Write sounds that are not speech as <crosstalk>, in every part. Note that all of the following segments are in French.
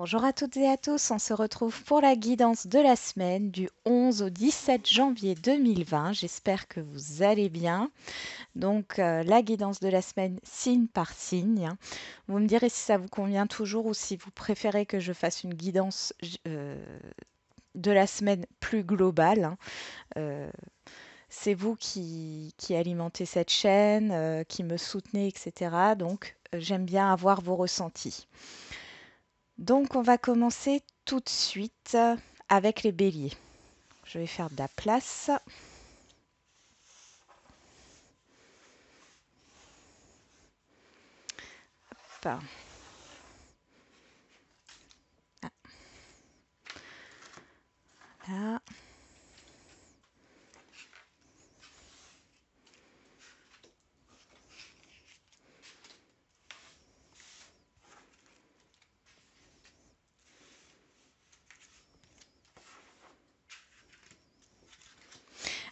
Bonjour à toutes et à tous, on se retrouve pour la guidance de la semaine du 11 au 17 janvier 2020. J'espère que vous allez bien. Donc euh, la guidance de la semaine signe par signe. Vous me direz si ça vous convient toujours ou si vous préférez que je fasse une guidance euh, de la semaine plus globale. Hein. Euh, c'est vous qui, qui, alimentez cette chaîne, qui me soutenez, etc. Donc j'aime bien avoir vos ressentis. Donc on va commencer tout de suite avec les béliers. Je vais faire de la place. Ah.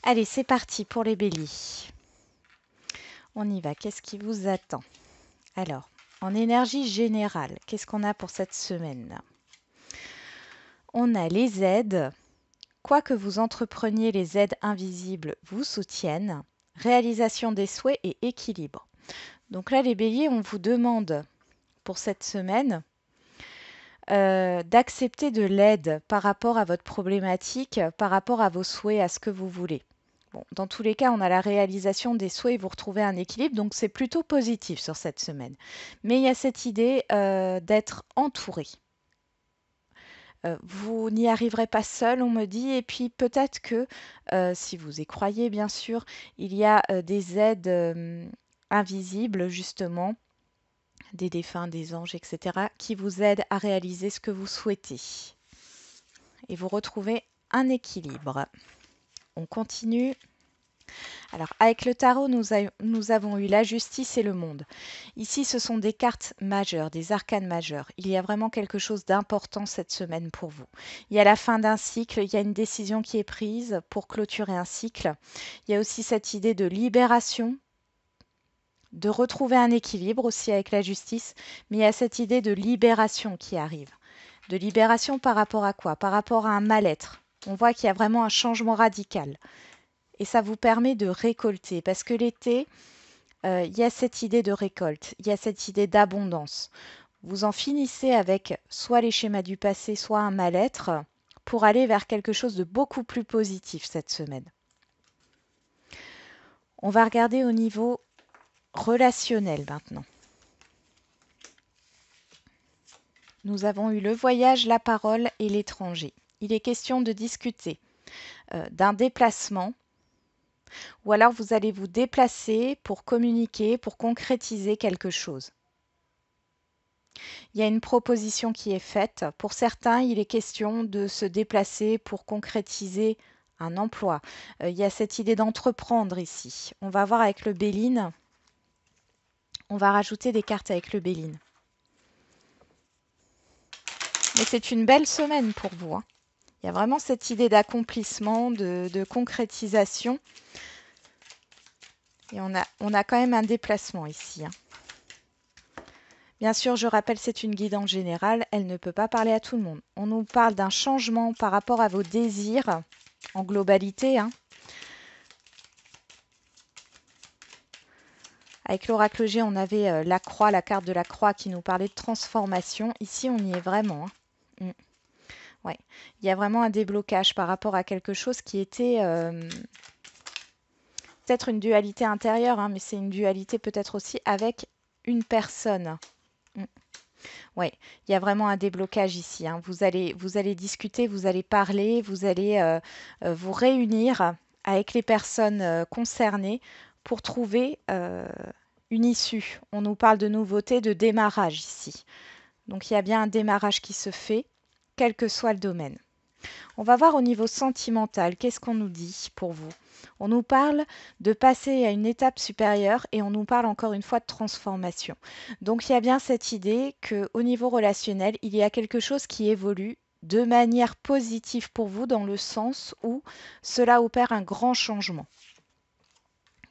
Allez, c'est parti pour les béliers. On y va, qu'est-ce qui vous attend Alors, en énergie générale, qu'est-ce qu'on a pour cette semaine On a les aides. Quoi que vous entrepreniez, les aides invisibles vous soutiennent. Réalisation des souhaits et équilibre. Donc là, les béliers, on vous demande pour cette semaine euh, d'accepter de l'aide par rapport à votre problématique, par rapport à vos souhaits, à ce que vous voulez dans tous les cas, on a la réalisation des souhaits et vous retrouvez un équilibre, donc c'est plutôt positif sur cette semaine. Mais il y a cette idée euh, d'être entouré. Euh, vous n'y arriverez pas seul, on me dit, et puis peut-être que, euh, si vous y croyez bien sûr, il y a des aides invisibles justement, des défunts, des anges, etc., qui vous aident à réaliser ce que vous souhaitez. Et vous retrouvez un équilibre on continue. Alors, avec le tarot, nous, avons eu la justice et le monde. Ici, ce sont des cartes majeures, des arcanes majeures. Il y a vraiment quelque chose d'important cette semaine pour vous. Il y a la fin d'un cycle, il y a une décision qui est prise pour clôturer un cycle. Il y a aussi cette idée de libération, de retrouver un équilibre aussi avec la justice, mais il y a cette idée de libération qui arrive. De libération par rapport à quoi Par rapport à un mal-être on voit qu'il y a vraiment un changement radical. Et ça vous permet de récolter, parce que l'été, euh, il y a cette idée de récolte, il y a cette idée d'abondance. Vous en finissez avec soit les schémas du passé, soit un mal-être, pour aller vers quelque chose de beaucoup plus positif cette semaine. On va regarder au niveau relationnel maintenant. Nous avons eu le voyage, la parole et l'étranger il est question de discuter euh, d'un déplacement, ou alors vous allez vous déplacer pour communiquer, pour concrétiser quelque chose. Il y a une proposition qui est faite. Pour certains, il est question de se déplacer pour concrétiser un emploi. Euh, il y a cette idée d'entreprendre ici. On va voir avec le Béline. On va rajouter des cartes avec le Béline. Mais c'est une belle semaine pour vous. Hein. Il y a vraiment cette idée d'accomplissement, de, concrétisation. Et on a, on a, quand même un déplacement ici. Hein. Bien sûr, je rappelle, c'est une guidance générale, elle ne peut pas parler à tout le monde. On nous parle d'un changement par rapport à vos désirs en globalité. Hein. Avec l'oracle G, on avait euh, la croix, la carte de la croix qui nous parlait de transformation. Ici, on y est vraiment. Hein. Il y a vraiment un déblocage par rapport à quelque chose qui était euh, peut-être une dualité intérieure, hein, mais c'est une dualité peut-être aussi avec une personne. Mm. Oui, il y a vraiment un déblocage ici. Hein. Vous, allez, vous allez discuter, vous allez parler, vous allez euh, euh, vous réunir avec les personnes concernées pour trouver une issue. On nous parle de nouveauté, de démarrage ici. Donc il y a bien un démarrage qui se fait quel que soit le domaine. On va voir au niveau sentimental, qu'est-ce qu'on nous dit pour vous On nous parle de passer à une étape supérieure et on nous parle encore une fois de transformation. Donc il y a bien cette idée qu'au niveau relationnel, il y a quelque chose qui évolue de manière positive pour vous dans le sens où cela opère un grand changement.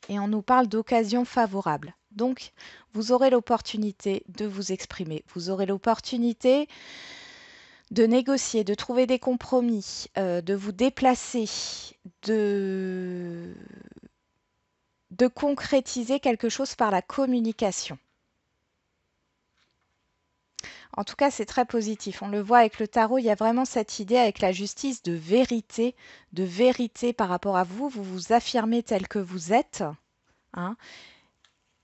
Et on nous parle d'occasions favorable. Donc, vous aurez l'opportunité de vous exprimer. Vous aurez l'opportunité de négocier, de trouver des compromis, euh, de vous déplacer, de... de concrétiser quelque chose par la communication. En tout cas, c'est très positif. On le voit avec le tarot, il y a vraiment cette idée avec la justice de vérité, de vérité par rapport à vous. Vous vous affirmez tel que vous êtes. Hein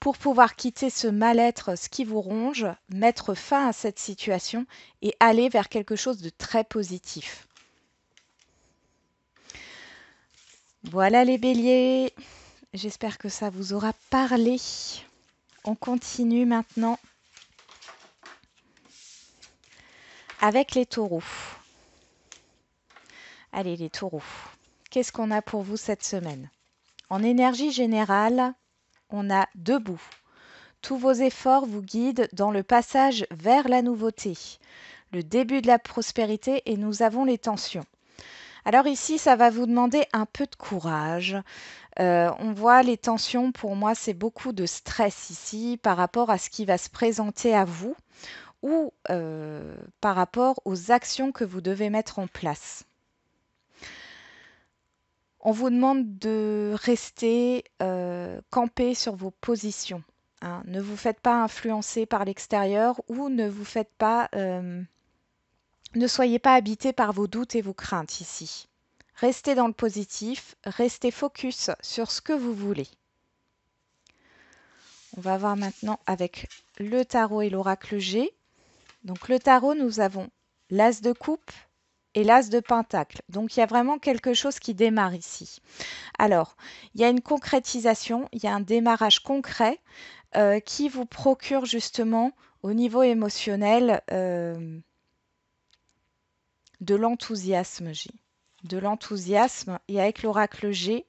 pour pouvoir quitter ce mal-être, ce qui vous ronge, mettre fin à cette situation et aller vers quelque chose de très positif. Voilà les béliers, j'espère que ça vous aura parlé. On continue maintenant avec les taureaux. Allez les taureaux, qu'est-ce qu'on a pour vous cette semaine En énergie générale, on a debout. Tous vos efforts vous guident dans le passage vers la nouveauté, le début de la prospérité et nous avons les tensions. Alors ici, ça va vous demander un peu de courage. Euh, on voit les tensions, pour moi, c'est beaucoup de stress ici par rapport à ce qui va se présenter à vous ou euh, par rapport aux actions que vous devez mettre en place. On vous demande de rester euh, campé sur vos positions. Hein. Ne vous faites pas influencer par l'extérieur ou ne vous faites pas. Euh, ne soyez pas habité par vos doutes et vos craintes ici. Restez dans le positif, restez focus sur ce que vous voulez. On va voir maintenant avec le tarot et l'oracle G. Donc le tarot, nous avons l'as de coupe, et l'As de Pentacle. Donc il y a vraiment quelque chose qui démarre ici. Alors, il y a une concrétisation, il y a un démarrage concret euh, qui vous procure justement au niveau émotionnel euh, de l'enthousiasme J. De l'enthousiasme et avec l'oracle G,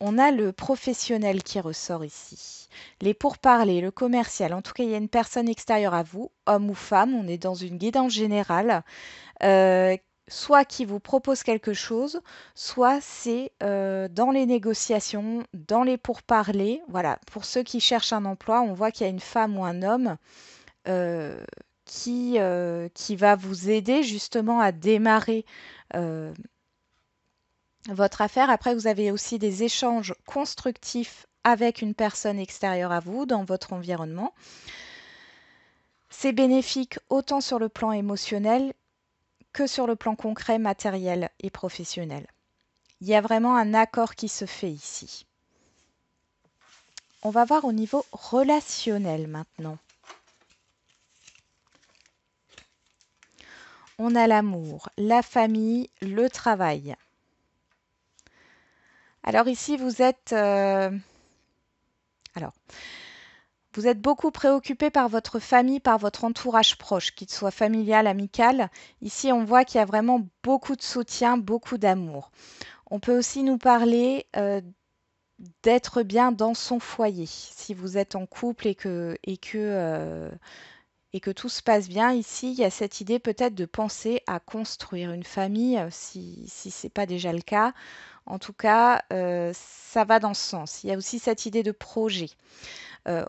on a le professionnel qui ressort ici. Les pourparlers, le commercial, en tout cas, il y a une personne extérieure à vous, homme ou femme, on est dans une guidance générale, euh, soit qui vous propose quelque chose, soit c'est euh, dans les négociations, dans les pourparlers. Voilà, pour ceux qui cherchent un emploi, on voit qu'il y a une femme ou un homme. Euh, qui, qui va vous aider justement à démarrer votre affaire. Après, vous avez aussi des échanges constructifs avec une personne extérieure à vous, dans votre environnement. C'est bénéfique autant sur le plan émotionnel que sur le plan concret, matériel et professionnel. Il y a vraiment un accord qui se fait ici. On va voir au niveau relationnel maintenant. On a l'amour, la famille, le travail. Alors ici, vous êtes... Euh, alors, vous êtes beaucoup préoccupé par votre famille, par votre entourage proche, qu'il soit familial, amical. Ici, on voit qu'il y a vraiment beaucoup de soutien, beaucoup d'amour. On peut aussi nous parler euh, d'être bien dans son foyer. Si vous êtes en couple et que, et que, euh, et que tout se passe bien, ici, il y a cette idée peut-être de penser à construire une famille, si, si ce n'est pas déjà le cas. En tout cas, euh, ça va dans ce sens. Il y a aussi cette idée de projet. Euh,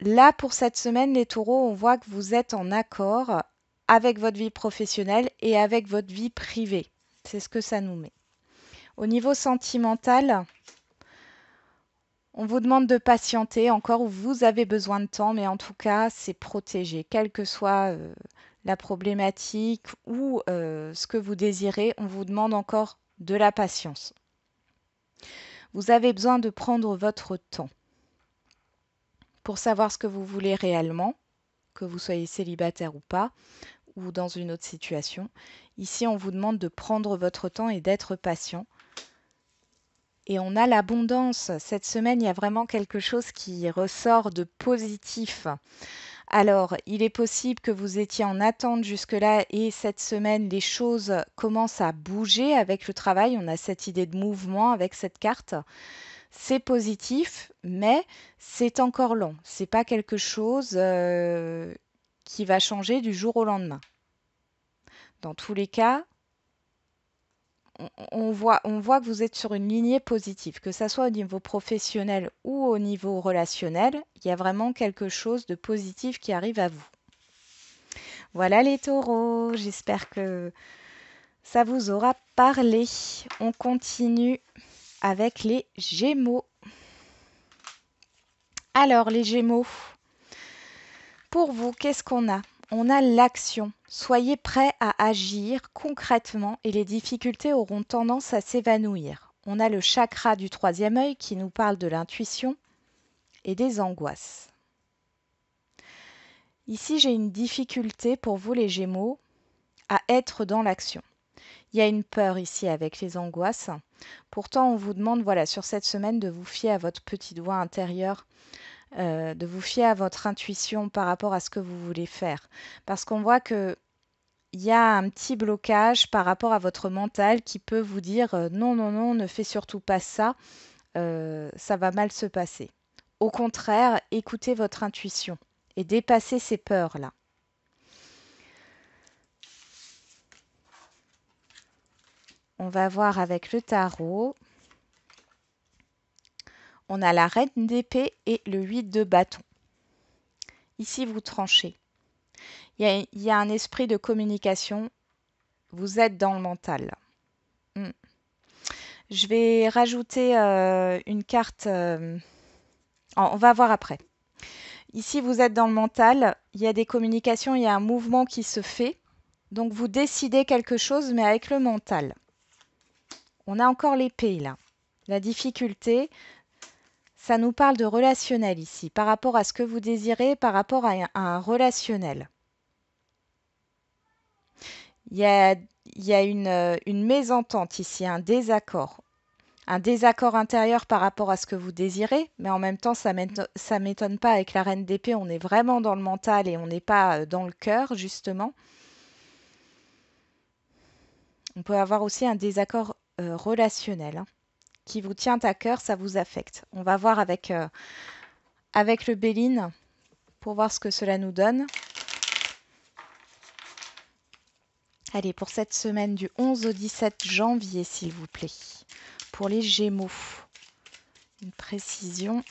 là, pour cette semaine, les taureaux, on voit que vous êtes en accord avec votre vie professionnelle et avec votre vie privée. C'est ce que ça nous met. Au niveau sentimental, on vous demande de patienter encore où vous avez besoin de temps, mais en tout cas, c'est protégé. Quelle que soit euh, la problématique ou ce que vous désirez, on vous demande encore de la patience. Vous avez besoin de prendre votre temps pour savoir ce que vous voulez réellement, que vous soyez célibataire ou pas, ou dans une autre situation. Ici, on vous demande de prendre votre temps et d'être patient. Et on a l'abondance. Cette semaine, il y a vraiment quelque chose qui ressort de positif. Alors, il est possible que vous étiez en attente jusque-là et cette semaine, les choses commencent à bouger avec le travail. On a cette idée de mouvement avec cette carte. C'est positif, mais c'est encore long. Ce n'est pas quelque chose euh, qui va changer du jour au lendemain. Dans tous les cas, on voit, on voit que vous êtes sur une lignée positive, que ce soit au niveau professionnel ou au niveau relationnel, il y a vraiment quelque chose de positif qui arrive à vous. Voilà les taureaux, j'espère que ça vous aura parlé. On continue avec les gémeaux. Alors les gémeaux, pour vous, qu'est-ce qu'on a on a l'action. Soyez prêts à agir concrètement et les difficultés auront tendance à s'évanouir. On a le chakra du troisième œil qui nous parle de l'intuition et des angoisses. Ici, j'ai une difficulté pour vous les Gémeaux à être dans l'action. Il y a une peur ici avec les angoisses. Pourtant, on vous demande, voilà, sur cette semaine, de vous fier à votre petit doigt intérieur, euh, de vous fier à votre intuition par rapport à ce que vous voulez faire. Parce qu'on voit que il y a un petit blocage par rapport à votre mental qui peut vous dire euh, non, non, non, ne fais surtout pas ça, euh, ça va mal se passer. Au contraire, écoutez votre intuition et dépassez ces peurs-là. On va voir avec le tarot on a la reine d'épée et le 8 de bâton. Ici, vous tranchez. Il y, a, un esprit de communication. Vous êtes dans le mental. Hmm. Je vais rajouter euh, une carte. Euh, on va voir après. Ici, vous êtes dans le mental. Il y a des communications, il y a un mouvement qui se fait. Donc, vous décidez quelque chose, mais avec le mental. On a encore l'épée là. La difficulté, ça nous parle de relationnel ici, par rapport à ce que vous désirez, par rapport à un, relationnel. Il y a, euh, une, mésentente ici, un désaccord. Un désaccord intérieur par rapport à ce que vous désirez, mais en même temps, ça ne m'étonne pas avec la reine d'épée, on est vraiment dans le mental et on n'est pas euh, dans le cœur, justement. On peut avoir aussi un désaccord euh, relationnel. Hein qui vous tient à cœur, ça vous affecte. On va voir avec, euh, avec le Béline pour voir ce que cela nous donne. Allez, pour cette semaine du 11 au 17 janvier, s'il vous plaît. Pour les Gémeaux, une précision.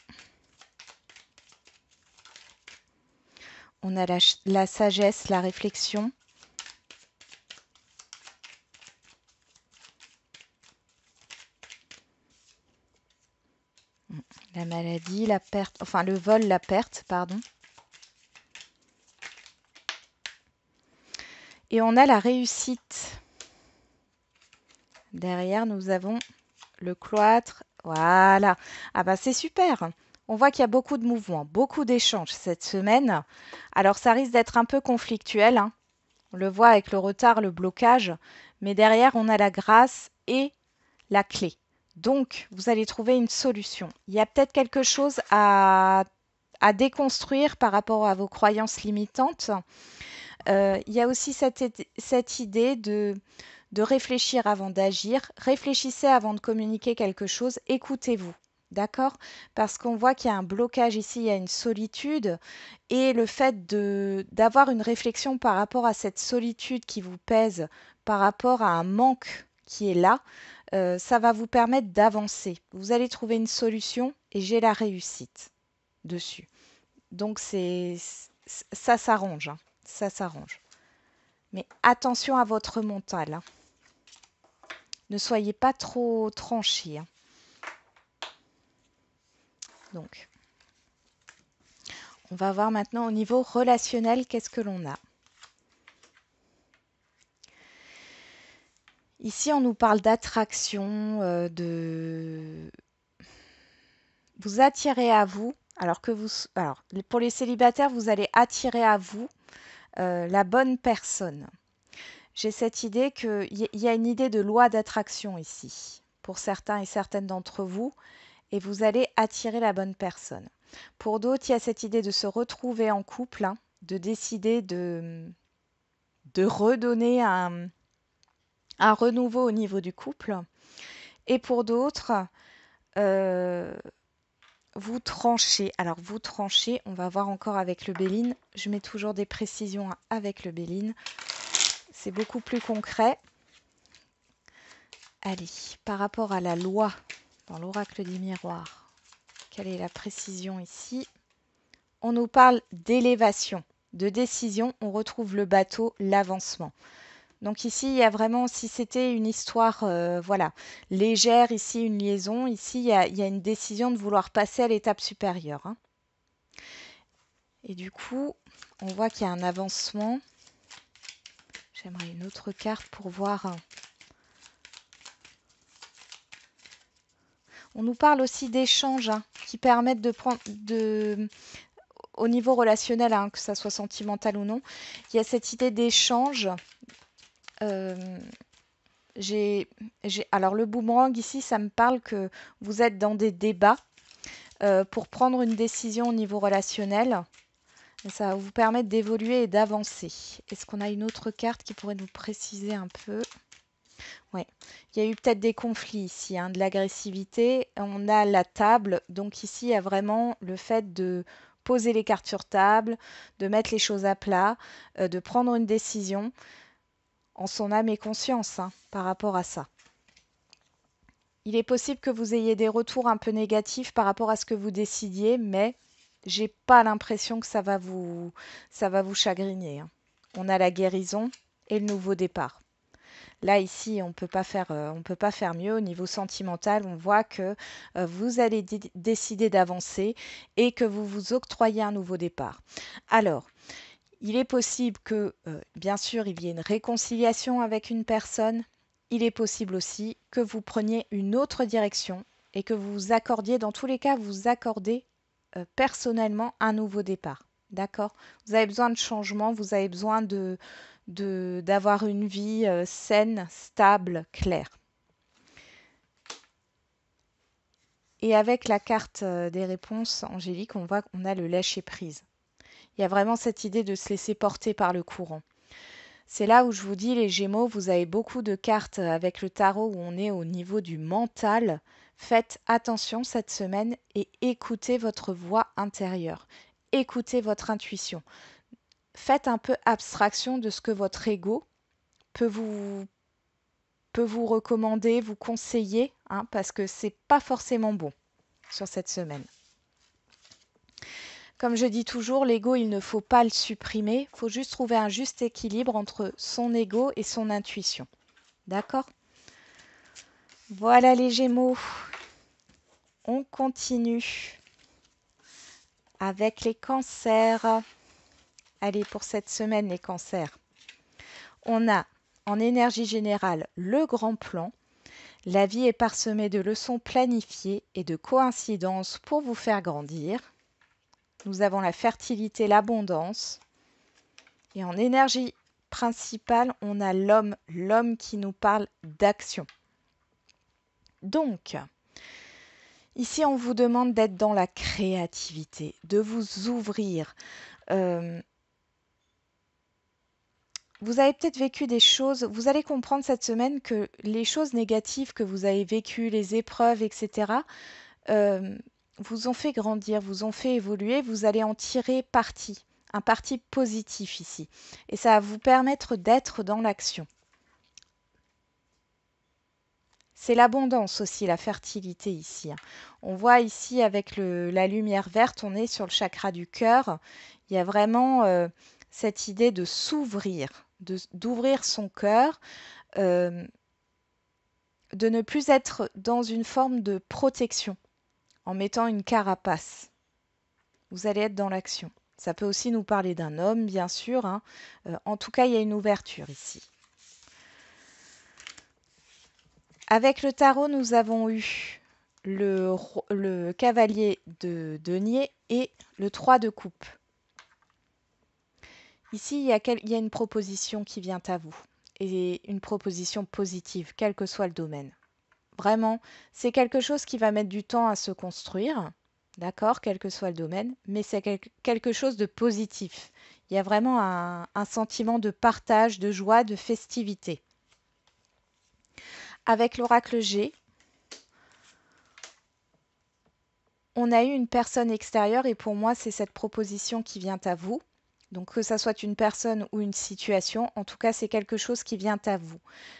On a la sagesse, la réflexion, La maladie, la perte, enfin le vol, la perte, pardon. Et on a la réussite. Derrière, nous avons le cloître. Voilà. Ah bah c'est super. On voit qu'il y a beaucoup de mouvements, beaucoup d'échanges cette semaine. Alors ça risque d'être un peu conflictuel. Hein. On le voit avec le retard, le blocage. Mais derrière, on a la grâce et la clé. Donc, vous allez trouver une solution. Il y a peut-être quelque chose à, déconstruire par rapport à vos croyances limitantes. Euh, il y a aussi cette, idée de, de réfléchir avant d'agir. Réfléchissez avant de communiquer quelque chose. Écoutez-vous. D'accord Parce qu'on voit qu'il y a un blocage ici, il y a une solitude. Et le fait d'avoir une réflexion par rapport à cette solitude qui vous pèse, par rapport à un manque qui est là, euh, ça va vous permettre d'avancer. Vous allez trouver une solution et j'ai la réussite dessus. Donc c'est ça s'arrange, hein. ça s'arrange. Mais attention à votre mental. Hein. Ne soyez pas trop tranché. Hein. Donc, on va voir maintenant au niveau relationnel qu'est-ce que l'on a. Ici, on nous parle d'attraction, euh, de vous attirer à vous. Alors que vous, alors pour les célibataires, vous allez attirer à vous euh, la bonne personne. J'ai cette idée qu'il y, y a une idée de loi d'attraction ici pour certains et certaines d'entre vous, et vous allez attirer la bonne personne. Pour d'autres, il y a cette idée de se retrouver en couple, hein, de décider de, de redonner un, un renouveau au niveau du couple. Et pour d'autres, euh, vous tranchez. Alors vous tranchez, on va voir encore avec le Béline. Je mets toujours des précisions avec le Béline. C'est beaucoup plus concret. Allez, par rapport à la loi dans l'oracle des miroirs, quelle est la précision ici On nous parle d'élévation, de décision, on retrouve le bateau, l'avancement. Donc ici, il y a vraiment, si c'était une histoire euh, voilà, légère, ici une liaison, ici il y, a, une décision de vouloir passer à l'étape supérieure. Hein. Et du coup, on voit qu'il y a un avancement. J'aimerais une autre carte pour voir. Hein. On nous parle aussi d'échanges hein, qui permettent de prendre de au niveau relationnel, que ça soit sentimental ou non, il y a cette idée d'échange, euh, j'ai, alors le boomerang ici, ça me parle que vous êtes dans des débats euh, pour prendre une décision au niveau relationnel. ça va vous permettre d'évoluer et d'avancer. Est-ce qu'on a une autre carte qui pourrait nous préciser un peu Oui. il y a eu peut-être des conflits ici, hein, de l'agressivité. On a la table, donc ici il y a vraiment le fait de poser les cartes sur table, de mettre les choses à plat, euh, de prendre une décision en son âme et conscience hein, par rapport à ça. Il est possible que vous ayez des retours un peu négatifs par rapport à ce que vous décidiez, mais j'ai pas l'impression que ça va vous, ça va vous chagriner. Hein. On a la guérison et le nouveau départ. Là ici, on peut pas faire, euh, on peut pas faire mieux au niveau sentimental. On voit que euh, vous allez décider d'avancer et que vous vous octroyez un nouveau départ. Alors, il est possible que, euh, bien sûr, il y ait une réconciliation avec une personne. Il est possible aussi que vous preniez une autre direction et que vous vous accordiez, dans tous les cas, vous accordez euh, personnellement un nouveau départ. D'accord Vous avez besoin de changement, vous avez besoin de d'avoir une vie euh, saine, stable, claire. Et avec la carte des réponses angélique, on voit qu'on a le lâcher prise. Il y a vraiment cette idée de se laisser porter par le courant. C'est là où je vous dis, les Gémeaux, vous avez beaucoup de cartes avec le tarot où on est au niveau du mental. Faites attention cette semaine et écoutez votre voix intérieure. Écoutez votre intuition. Faites un peu abstraction de ce que votre ego peut vous, peut vous recommander, vous conseiller, hein, parce que c'est pas forcément bon sur cette semaine. Comme je dis toujours, l'ego, il ne faut pas le supprimer. Il faut juste trouver un juste équilibre entre son ego et son intuition. D'accord Voilà les Gémeaux. On continue avec les cancers. Allez, pour cette semaine, les cancers. On a en énergie générale le grand plan. La vie est parsemée de leçons planifiées et de coïncidences pour vous faire grandir nous avons la fertilité, l'abondance. Et en énergie principale, on a l'homme, l'homme qui nous parle d'action. Donc, ici, on vous demande d'être dans la créativité, de vous ouvrir. Euh, vous avez peut-être vécu des choses, vous allez comprendre cette semaine que les choses négatives que vous avez vécues, les épreuves, etc., vous ont fait grandir, vous ont fait évoluer, vous allez en tirer parti, un parti positif ici. Et ça va vous permettre d'être dans l'action. C'est l'abondance aussi, la fertilité ici. Hein. On voit ici avec la lumière verte, on est sur le chakra du cœur. Il y a vraiment euh, cette idée de s'ouvrir, d'ouvrir son cœur, euh, de ne plus être dans une forme de protection en mettant une carapace. Vous allez être dans l'action. Ça peut aussi nous parler d'un homme, bien sûr. Hein. Euh, en tout cas, il y a une ouverture ici. Avec le tarot, nous avons eu le, cavalier de denier et le 3 de coupe. Ici, il il y a une proposition qui vient à vous et une proposition positive, quel que soit le domaine. Vraiment, c'est quelque chose qui va mettre du temps à se construire, d'accord, quel que soit le domaine, mais c'est quelque chose de positif. Il y a vraiment un sentiment de partage, de joie, de festivité. Avec l'oracle G, on a eu une personne extérieure et pour moi, c'est cette proposition qui vient à vous. Donc que ça soit une personne ou une situation, en tout cas, c'est quelque chose qui vient à vous.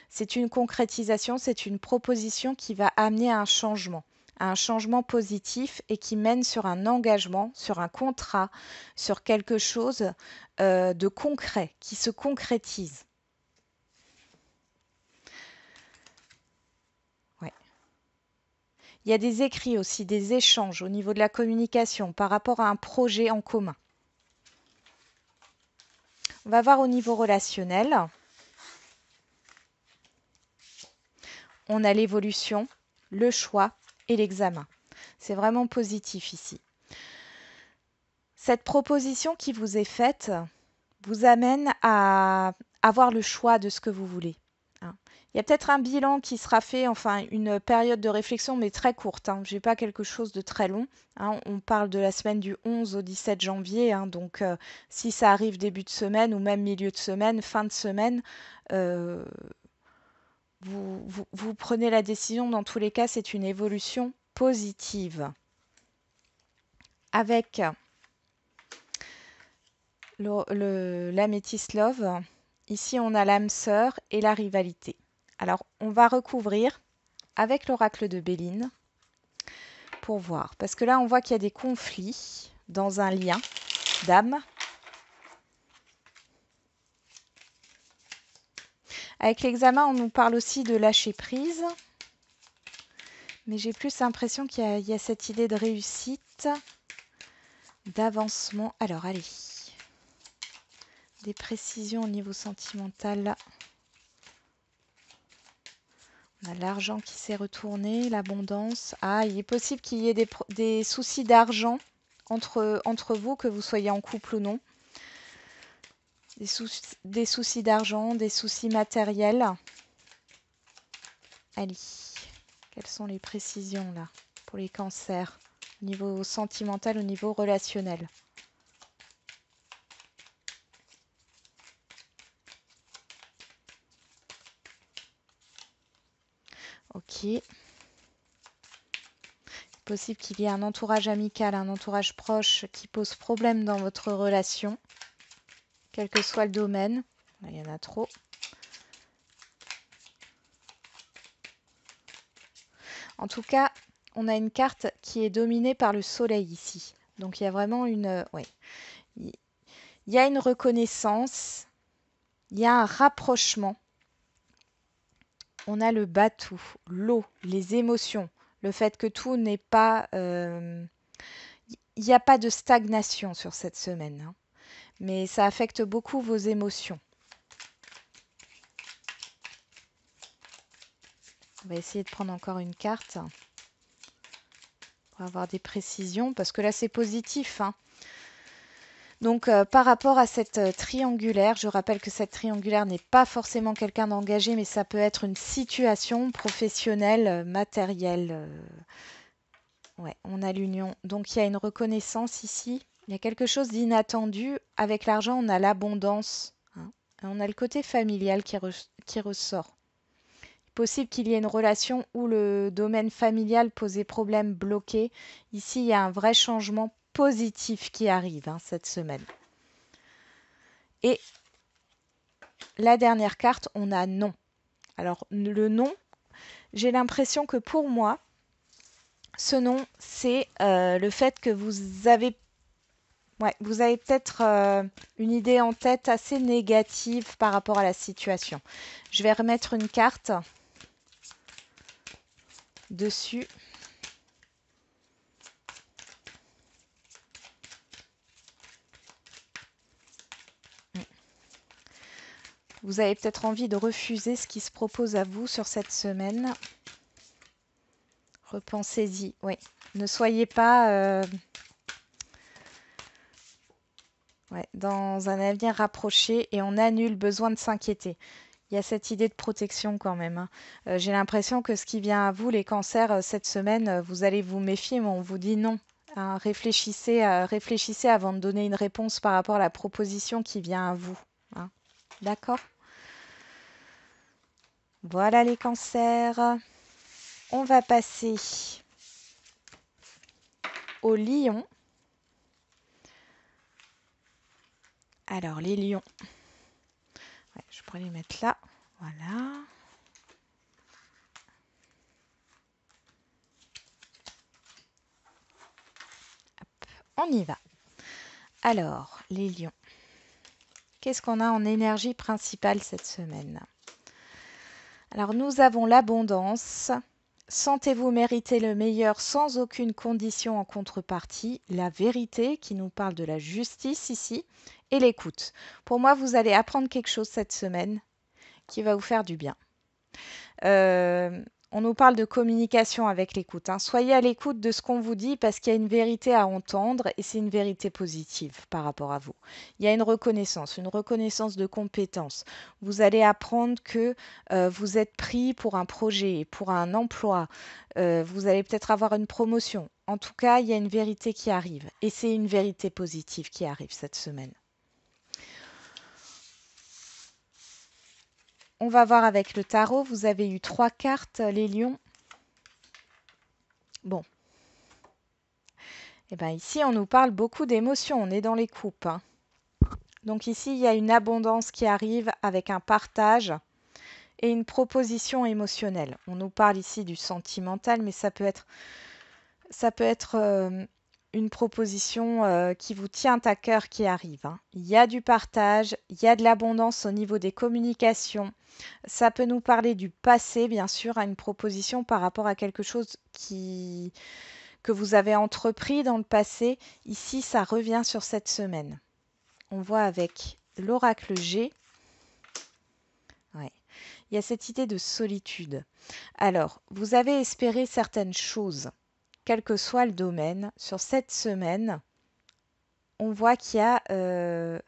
C'est une concrétisation, c'est une proposition qui va amener à un changement à un changement positif et qui mène sur un engagement, sur un contrat, sur quelque chose euh, de concret, qui se concrétise. Il y a des écrits aussi, des échanges au niveau de la communication par rapport à un projet en commun. On va voir au niveau relationnel. On a l'évolution, le choix et l'examen. C'est vraiment positif ici. Cette proposition qui vous est faite vous amène à avoir le choix de ce que vous voulez. Il y a peut-être un bilan qui sera fait, enfin une période de réflexion, mais très courte. Hein. Je n'ai pas quelque chose de très long. Hein. On parle de la semaine du 11 au 17 janvier. Hein. Donc, euh, si ça arrive début de semaine ou même milieu de semaine, fin de semaine, euh, vous, prenez la décision. Dans tous les cas, c'est une évolution positive. Avec le, le, love, Ici, on a l'âme sœur et la rivalité. Alors, on va recouvrir avec l'oracle de Béline pour voir. Parce que là, on voit qu'il y a des conflits dans un lien d'âme. Avec l'examen, on nous parle aussi de lâcher prise. Mais j'ai plus l'impression qu'il y, a cette idée de réussite, d'avancement. Alors, allez. Des précisions au niveau sentimental l'argent qui s'est retourné, l'abondance. Ah, il est possible qu'il y ait des, soucis d'argent entre, entre vous, que vous soyez en couple ou non. Des, des soucis d'argent, des soucis matériels. Allez, quelles sont les précisions là pour les cancers au niveau sentimental, au niveau relationnel est Possible qu'il y ait un entourage amical, un entourage proche qui pose problème dans votre relation, quel que soit le domaine. il y en a trop. En tout cas, on a une carte qui est dominée par le soleil ici. Donc il y a vraiment une... Euh, oui. Il y a une reconnaissance, il y a un rapprochement on a le bateau, l'eau, les émotions, le fait que tout n'est pas... Il euh, n'y a pas de stagnation sur cette semaine, hein. mais ça affecte beaucoup vos émotions. On va essayer de prendre encore une carte pour avoir des précisions, parce que là c'est positif. Hein. Donc euh, par rapport à cette euh, triangulaire, je rappelle que cette triangulaire n'est pas forcément quelqu'un d'engagé, mais ça peut être une situation professionnelle, euh, matérielle. Ouais, on a l'union. Donc il y a une reconnaissance ici. Il y a quelque chose d'inattendu. Avec l'argent, on a l'abondance. Hein. On a le côté familial qui, qui ressort. Possible qu'il y ait une relation où le domaine familial posait problème bloqué. Ici, il y a un vrai changement positif qui arrive hein, cette semaine. Et la dernière carte, on a non. Alors le non, j'ai l'impression que pour moi, ce non c'est euh, le fait que vous avez, ouais, vous avez peut-être euh, une idée en tête assez négative par rapport à la situation. Je vais remettre une carte dessus. Vous avez peut-être envie de refuser ce qui se propose à vous sur cette semaine. Repensez-y, oui. Ne soyez pas euh, ouais, dans un avenir rapproché et on annule besoin de s'inquiéter. Il y a cette idée de protection quand même. Hein. Euh, j'ai l'impression que ce qui vient à vous, les cancers, euh, cette semaine, vous allez vous méfier, mais on vous dit non. Hein. Réfléchissez, réfléchissez avant de donner une réponse par rapport à la proposition qui vient à vous. Hein. D'accord voilà les cancers. On va passer aux lions. Alors, les lions. je pourrais les mettre là. Voilà. on y va. Alors, les lions. Qu'est-ce qu'on a en énergie principale cette semaine alors nous avons l'abondance. Sentez-vous mériter le meilleur sans aucune condition en contrepartie, la vérité qui nous parle de la justice ici, et l'écoute. Pour moi, vous allez apprendre quelque chose cette semaine qui va vous faire du bien. Euh, on nous parle de communication avec l'écoute. Hein. Soyez à l'écoute de ce qu'on vous dit parce qu'il y a une vérité à entendre et c'est une vérité positive par rapport à vous. Il y a une reconnaissance, une reconnaissance de compétences. Vous allez apprendre que euh, vous êtes pris pour un projet, pour un emploi. Euh, vous allez peut-être avoir une promotion. En tout cas, il y a une vérité qui arrive et c'est une vérité positive qui arrive cette semaine. On va voir avec le tarot. Vous avez eu trois cartes, les lions. Bon. Et eh bien ici, on nous parle beaucoup d'émotions. On est dans les coupes. Hein. Donc ici, il y a une abondance qui arrive avec un partage et une proposition émotionnelle. On nous parle ici du sentimental, mais ça peut être, ça peut être euh, une proposition euh, qui vous tient à cœur qui arrive. Hein. Il y a du partage, il y a de l'abondance au niveau des communications. Ça peut nous parler du passé, bien sûr, à une proposition par rapport à quelque chose qui que vous avez entrepris dans le passé. Ici, ça revient sur cette semaine. On voit avec l'oracle G. Il y a cette idée de solitude. Alors, vous avez espéré certaines choses quel que soit le domaine, sur cette semaine, on voit qu'il euh,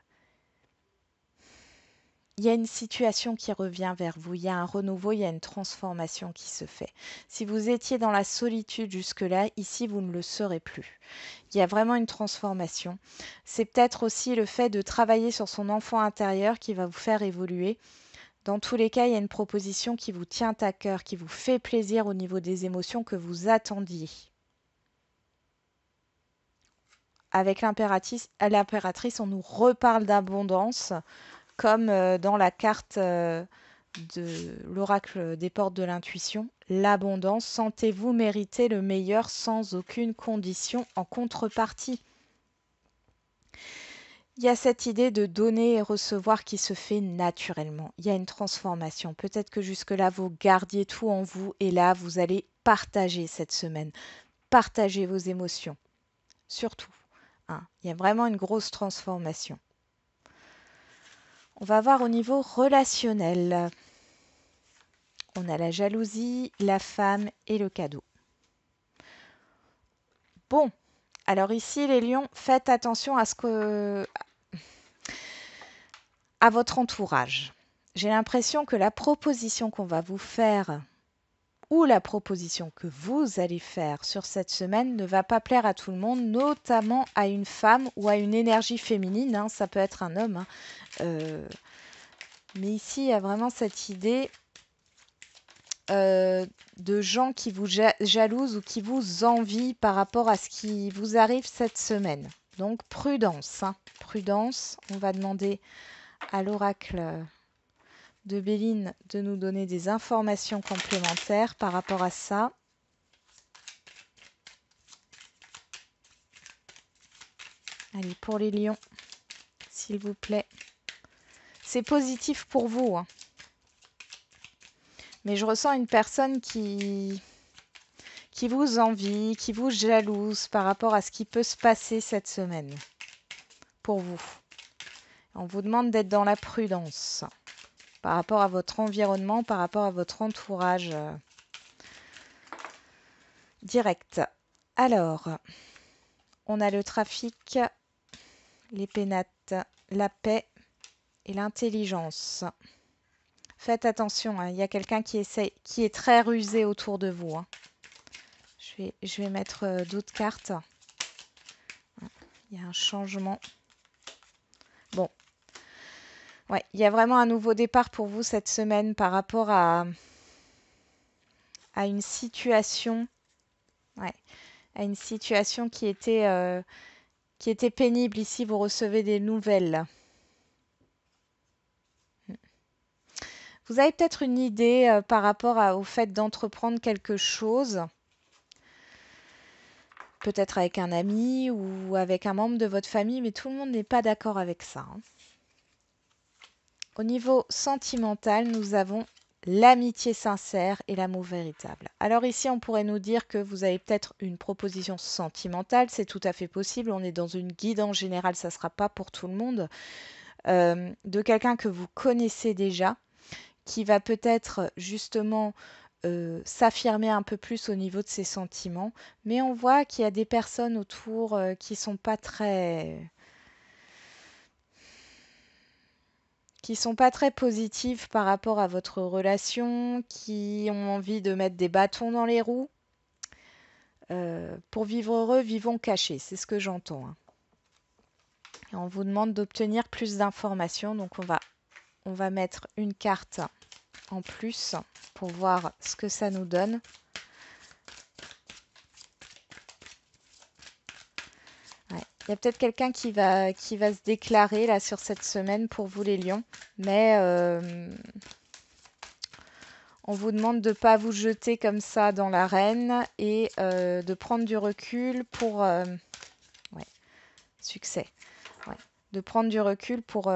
y a, une situation qui revient vers vous, il y a un renouveau, il y a une transformation qui se fait. Si vous étiez dans la solitude jusque-là, ici, vous ne le serez plus. Il y a vraiment une transformation. C'est peut-être aussi le fait de travailler sur son enfant intérieur qui va vous faire évoluer. Dans tous les cas, il y a une proposition qui vous tient à cœur, qui vous fait plaisir au niveau des émotions que vous attendiez avec l'impératrice, on nous reparle d'abondance, comme euh, dans la carte euh, de l'oracle des portes de l'intuition. L'abondance, sentez-vous mériter le meilleur sans aucune condition en contrepartie. Il y a cette idée de donner et recevoir qui se fait naturellement. Il y a une transformation. Peut-être que jusque-là, vous gardiez tout en vous et là, vous allez partager cette semaine. Partagez vos émotions. Surtout. Hein, il y a vraiment une grosse transformation. On va voir au niveau relationnel. On a la jalousie, la femme et le cadeau. Bon, alors ici les lions, faites attention à ce que à votre entourage. J'ai l'impression que la proposition qu'on va vous faire ou la proposition que vous allez faire sur cette semaine ne va pas plaire à tout le monde, notamment à une femme ou à une énergie féminine, hein, ça peut être un homme. Hein. Euh, mais ici, il y a vraiment cette idée euh, de gens qui vous jalousent ou qui vous envient par rapport à ce qui vous arrive cette semaine. Donc prudence, hein. prudence. On va demander à l'oracle euh, de Béline de nous donner des informations complémentaires par rapport à ça. Allez, pour les lions, s'il vous plaît. C'est positif pour vous. Hein. Mais je ressens une personne qui qui vous envie, qui vous jalouse par rapport à ce qui peut se passer cette semaine pour vous. On vous demande d'être dans la prudence par rapport à votre environnement, par rapport à votre entourage euh, direct. Alors, on a le trafic, les pénates, la paix et l'intelligence. Faites attention, hein, il y a quelqu'un qui, essaie, qui est très rusé autour de vous. Hein. Je, vais, je vais mettre euh, d'autres cartes. Il y a un changement. Bon, Ouais, il y a vraiment un nouveau départ pour vous cette semaine par rapport à, à une situation. à une situation qui était, euh, qui était pénible. Ici, vous recevez des nouvelles. Vous avez peut-être une idée euh, par rapport au fait d'entreprendre quelque chose, peut-être avec un ami ou avec un membre de votre famille, mais tout le monde n'est pas d'accord avec ça. Hein. Au niveau sentimental, nous avons l'amitié sincère et l'amour véritable. Alors ici, on pourrait nous dire que vous avez peut-être une proposition sentimentale, c'est tout à fait possible, on est dans une guide en général, ça ne sera pas pour tout le monde, euh, de quelqu'un que vous connaissez déjà, qui va peut-être justement euh, s'affirmer un peu plus au niveau de ses sentiments, mais on voit qu'il y a des personnes autour qui euh, qui sont pas très qui sont pas très positives par rapport à votre relation, qui ont envie de mettre des bâtons dans les roues. Euh, pour vivre heureux, vivons cachés, c'est ce que j'entends. Hein. on vous demande d'obtenir plus d'informations, donc on va, on va mettre une carte en plus pour voir ce que ça nous donne. Il y a peut-être quelqu'un qui va, qui va se déclarer là sur cette semaine pour vous les lions. Mais euh, on vous demande de ne pas vous jeter comme ça dans l'arène et euh, de prendre du recul pour... Euh, succès. de prendre du recul pour...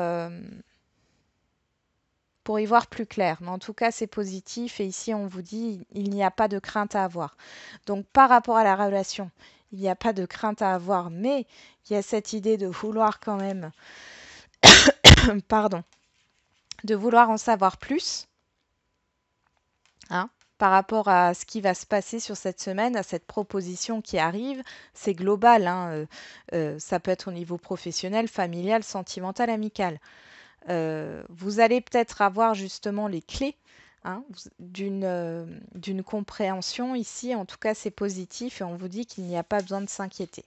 pour y voir plus clair. Mais en tout cas, c'est positif. Et ici, on vous dit, il n'y a pas de crainte à avoir. Donc, par rapport à la relation, il n'y a pas de crainte à avoir, mais il y a cette idée de vouloir quand même, <coughs> pardon, de vouloir en savoir plus hein, par rapport à ce qui va se passer sur cette semaine, à cette proposition qui arrive. C'est global, hein, euh, euh, ça peut être au niveau professionnel, familial, sentimental, amical. Euh, vous allez peut-être avoir justement les clés Hein, d'une euh, d'une compréhension ici. En tout cas, c'est positif et on vous dit qu'il n'y a pas besoin de s'inquiéter.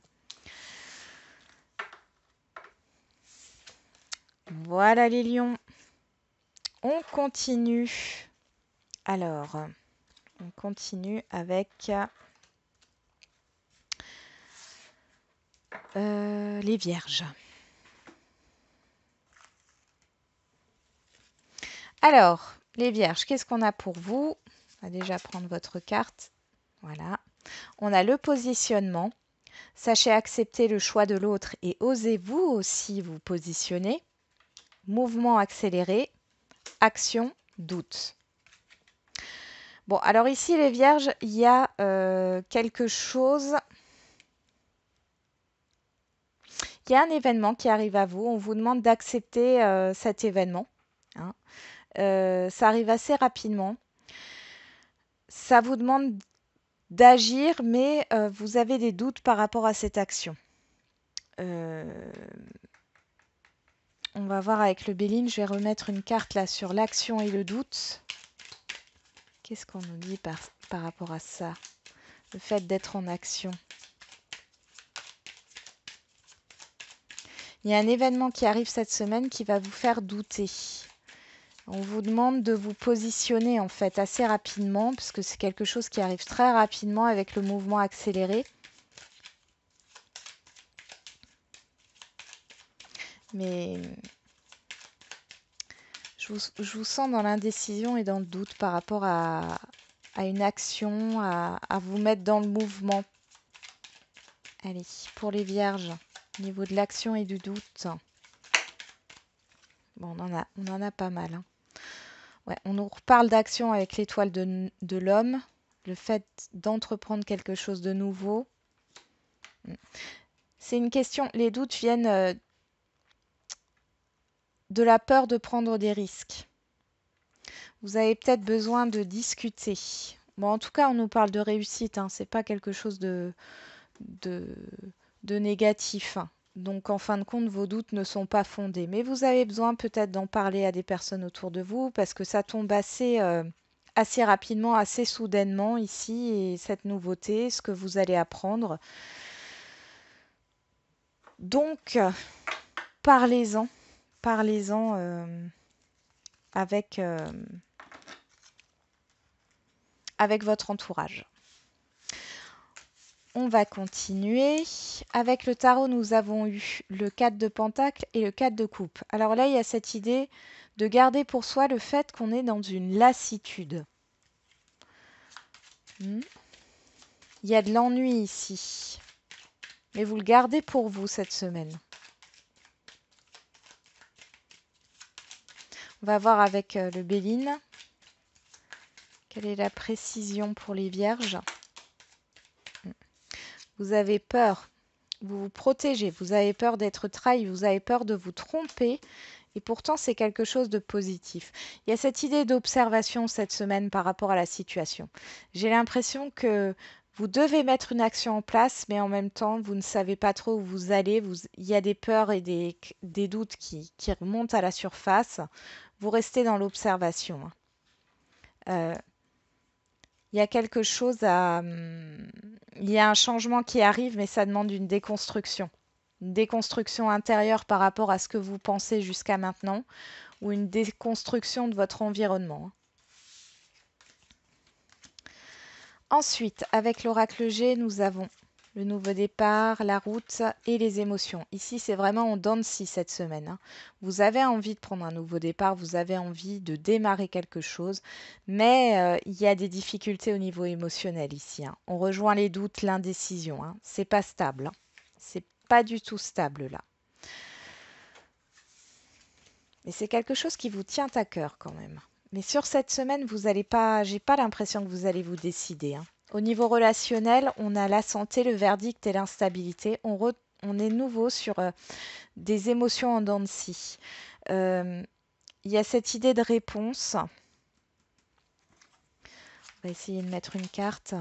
Voilà les lions. On continue. Alors, on continue avec euh, les vierges. Alors, les vierges, qu'est-ce qu'on a pour vous On va déjà prendre votre carte. Voilà. On a le positionnement. Sachez accepter le choix de l'autre et osez vous aussi vous positionner. Mouvement accéléré, action, doute. Bon, alors ici les vierges, il y a euh, quelque chose. Il y a un événement qui arrive à vous. On vous demande d'accepter euh, cet événement. Hein. Euh, ça arrive assez rapidement. Ça vous demande d'agir, mais euh, vous avez des doutes par rapport à cette action. Euh, on va voir avec le Béline. Je vais remettre une carte là sur l'action et le doute. Qu'est-ce qu'on nous dit par rapport à ça Le fait d'être en action. Il y a un événement qui arrive cette semaine qui va vous faire douter. On vous demande de vous positionner en fait assez rapidement parce que c'est quelque chose qui arrive très rapidement avec le mouvement accéléré. Mais je vous, sens dans l'indécision et dans le doute par rapport à, une action, à, vous mettre dans le mouvement. Allez, pour les vierges, au niveau de l'action et du doute. Bon, on en a, on en a pas mal. Hein on nous reparle d'action avec l'étoile de, l'homme, le fait d'entreprendre quelque chose de nouveau. Mm. C'est une question, les doutes viennent euh, de la peur de prendre des risques. Vous avez peut-être besoin de discuter. Bon, en tout cas, on nous parle de réussite, ce hein, c'est pas quelque chose de, négatif. Hein. Donc en fin de compte, vos doutes ne sont pas fondés. Mais vous avez besoin peut-être d'en parler à des personnes autour de vous parce que ça tombe assez, euh, assez rapidement, assez soudainement ici, et cette nouveauté, ce que vous allez apprendre. Donc, parlez-en, parlez-en euh, avec, euh, avec votre entourage. On va continuer. Avec le tarot, nous avons eu le 4 de Pentacle et le 4 de Coupe. Alors là, il y a cette idée de garder pour soi le fait qu'on est dans une lassitude. Hmm. Il y a de l'ennui ici. Mais vous le gardez pour vous cette semaine. On va voir avec euh, le Béline. Quelle est la précision pour les vierges vous avez peur, vous vous protégez, vous avez peur d'être trahi, vous avez peur de vous tromper, et pourtant c'est quelque chose de positif. Il y a cette idée d'observation cette semaine par rapport à la situation. J'ai l'impression que vous devez mettre une action en place, mais en même temps, vous ne savez pas trop où vous allez. Vous, il y a des peurs et des, des doutes qui, remontent à la surface. Vous restez dans l'observation. Euh, il y a quelque chose à. Il hmm, y a un changement qui arrive, mais ça demande une déconstruction. Une déconstruction intérieure par rapport à ce que vous pensez jusqu'à maintenant, ou une déconstruction de votre environnement. Hein. Ensuite, avec l'oracle G, nous avons le nouveau départ, la route et les émotions. Ici, c'est vraiment en danse de cette semaine. Hein. Vous avez envie de prendre un nouveau départ, vous avez envie de démarrer quelque chose, mais euh, il y a des difficultés au niveau émotionnel ici. Hein. On rejoint les doutes, l'indécision. Ce hein. C'est pas stable. C'est pas du tout stable là. Mais c'est quelque chose qui vous tient à cœur quand même. Mais sur cette semaine, vous n'allez pas, j'ai pas l'impression que vous allez vous décider. Au niveau relationnel, on a la santé, le verdict et l'instabilité. On, est nouveau sur euh, des émotions en dents de euh, Il y a cette idée de réponse. On va essayer de mettre une carte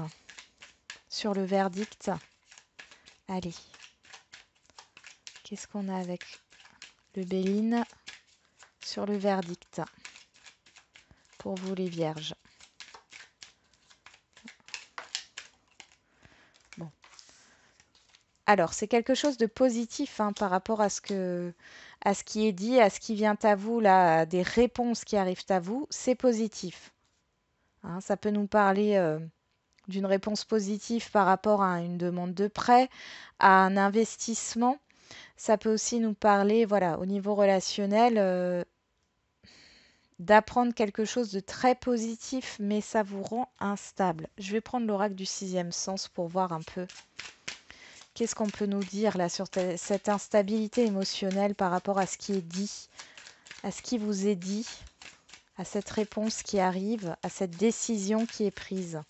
sur le verdict. Allez. Qu'est-ce qu'on a avec le Béline sur le verdict pour vous les vierges Alors, c'est quelque chose de positif hein, par rapport à ce que, à ce qui est dit, à ce qui vient à vous, là, des réponses qui arrivent à vous, c'est positif. Hein, ça peut nous parler euh, d'une réponse positive par rapport à une demande de prêt, à un investissement. Ça peut aussi nous parler, voilà, au niveau relationnel, euh, d'apprendre quelque chose de très positif, mais ça vous rend instable. Je vais prendre l'oracle du sixième sens pour voir un peu Qu'est-ce qu'on peut nous dire là sur cette instabilité émotionnelle par rapport à ce qui est dit, à ce qui vous est dit, à cette réponse qui arrive, à cette décision qui est prise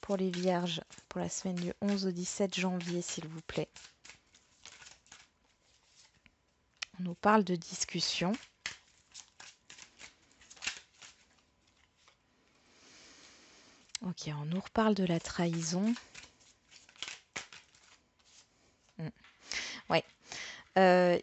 pour les vierges pour la semaine du 11 au 17 janvier, s'il vous plaît. On nous parle de discussion. Ok, on nous reparle de la trahison. Euh,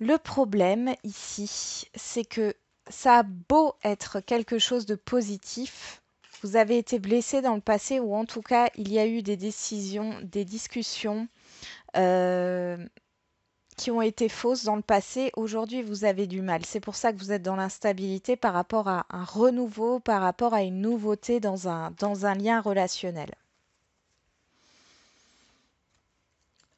le problème ici, c'est que ça a beau être quelque chose de positif, vous avez été blessé dans le passé ou en tout cas il y a eu des décisions, des discussions euh, qui ont été fausses dans le passé. Aujourd'hui vous avez du mal. C'est pour ça que vous êtes dans l'instabilité par rapport à un renouveau, par rapport à une nouveauté dans un, dans un lien relationnel.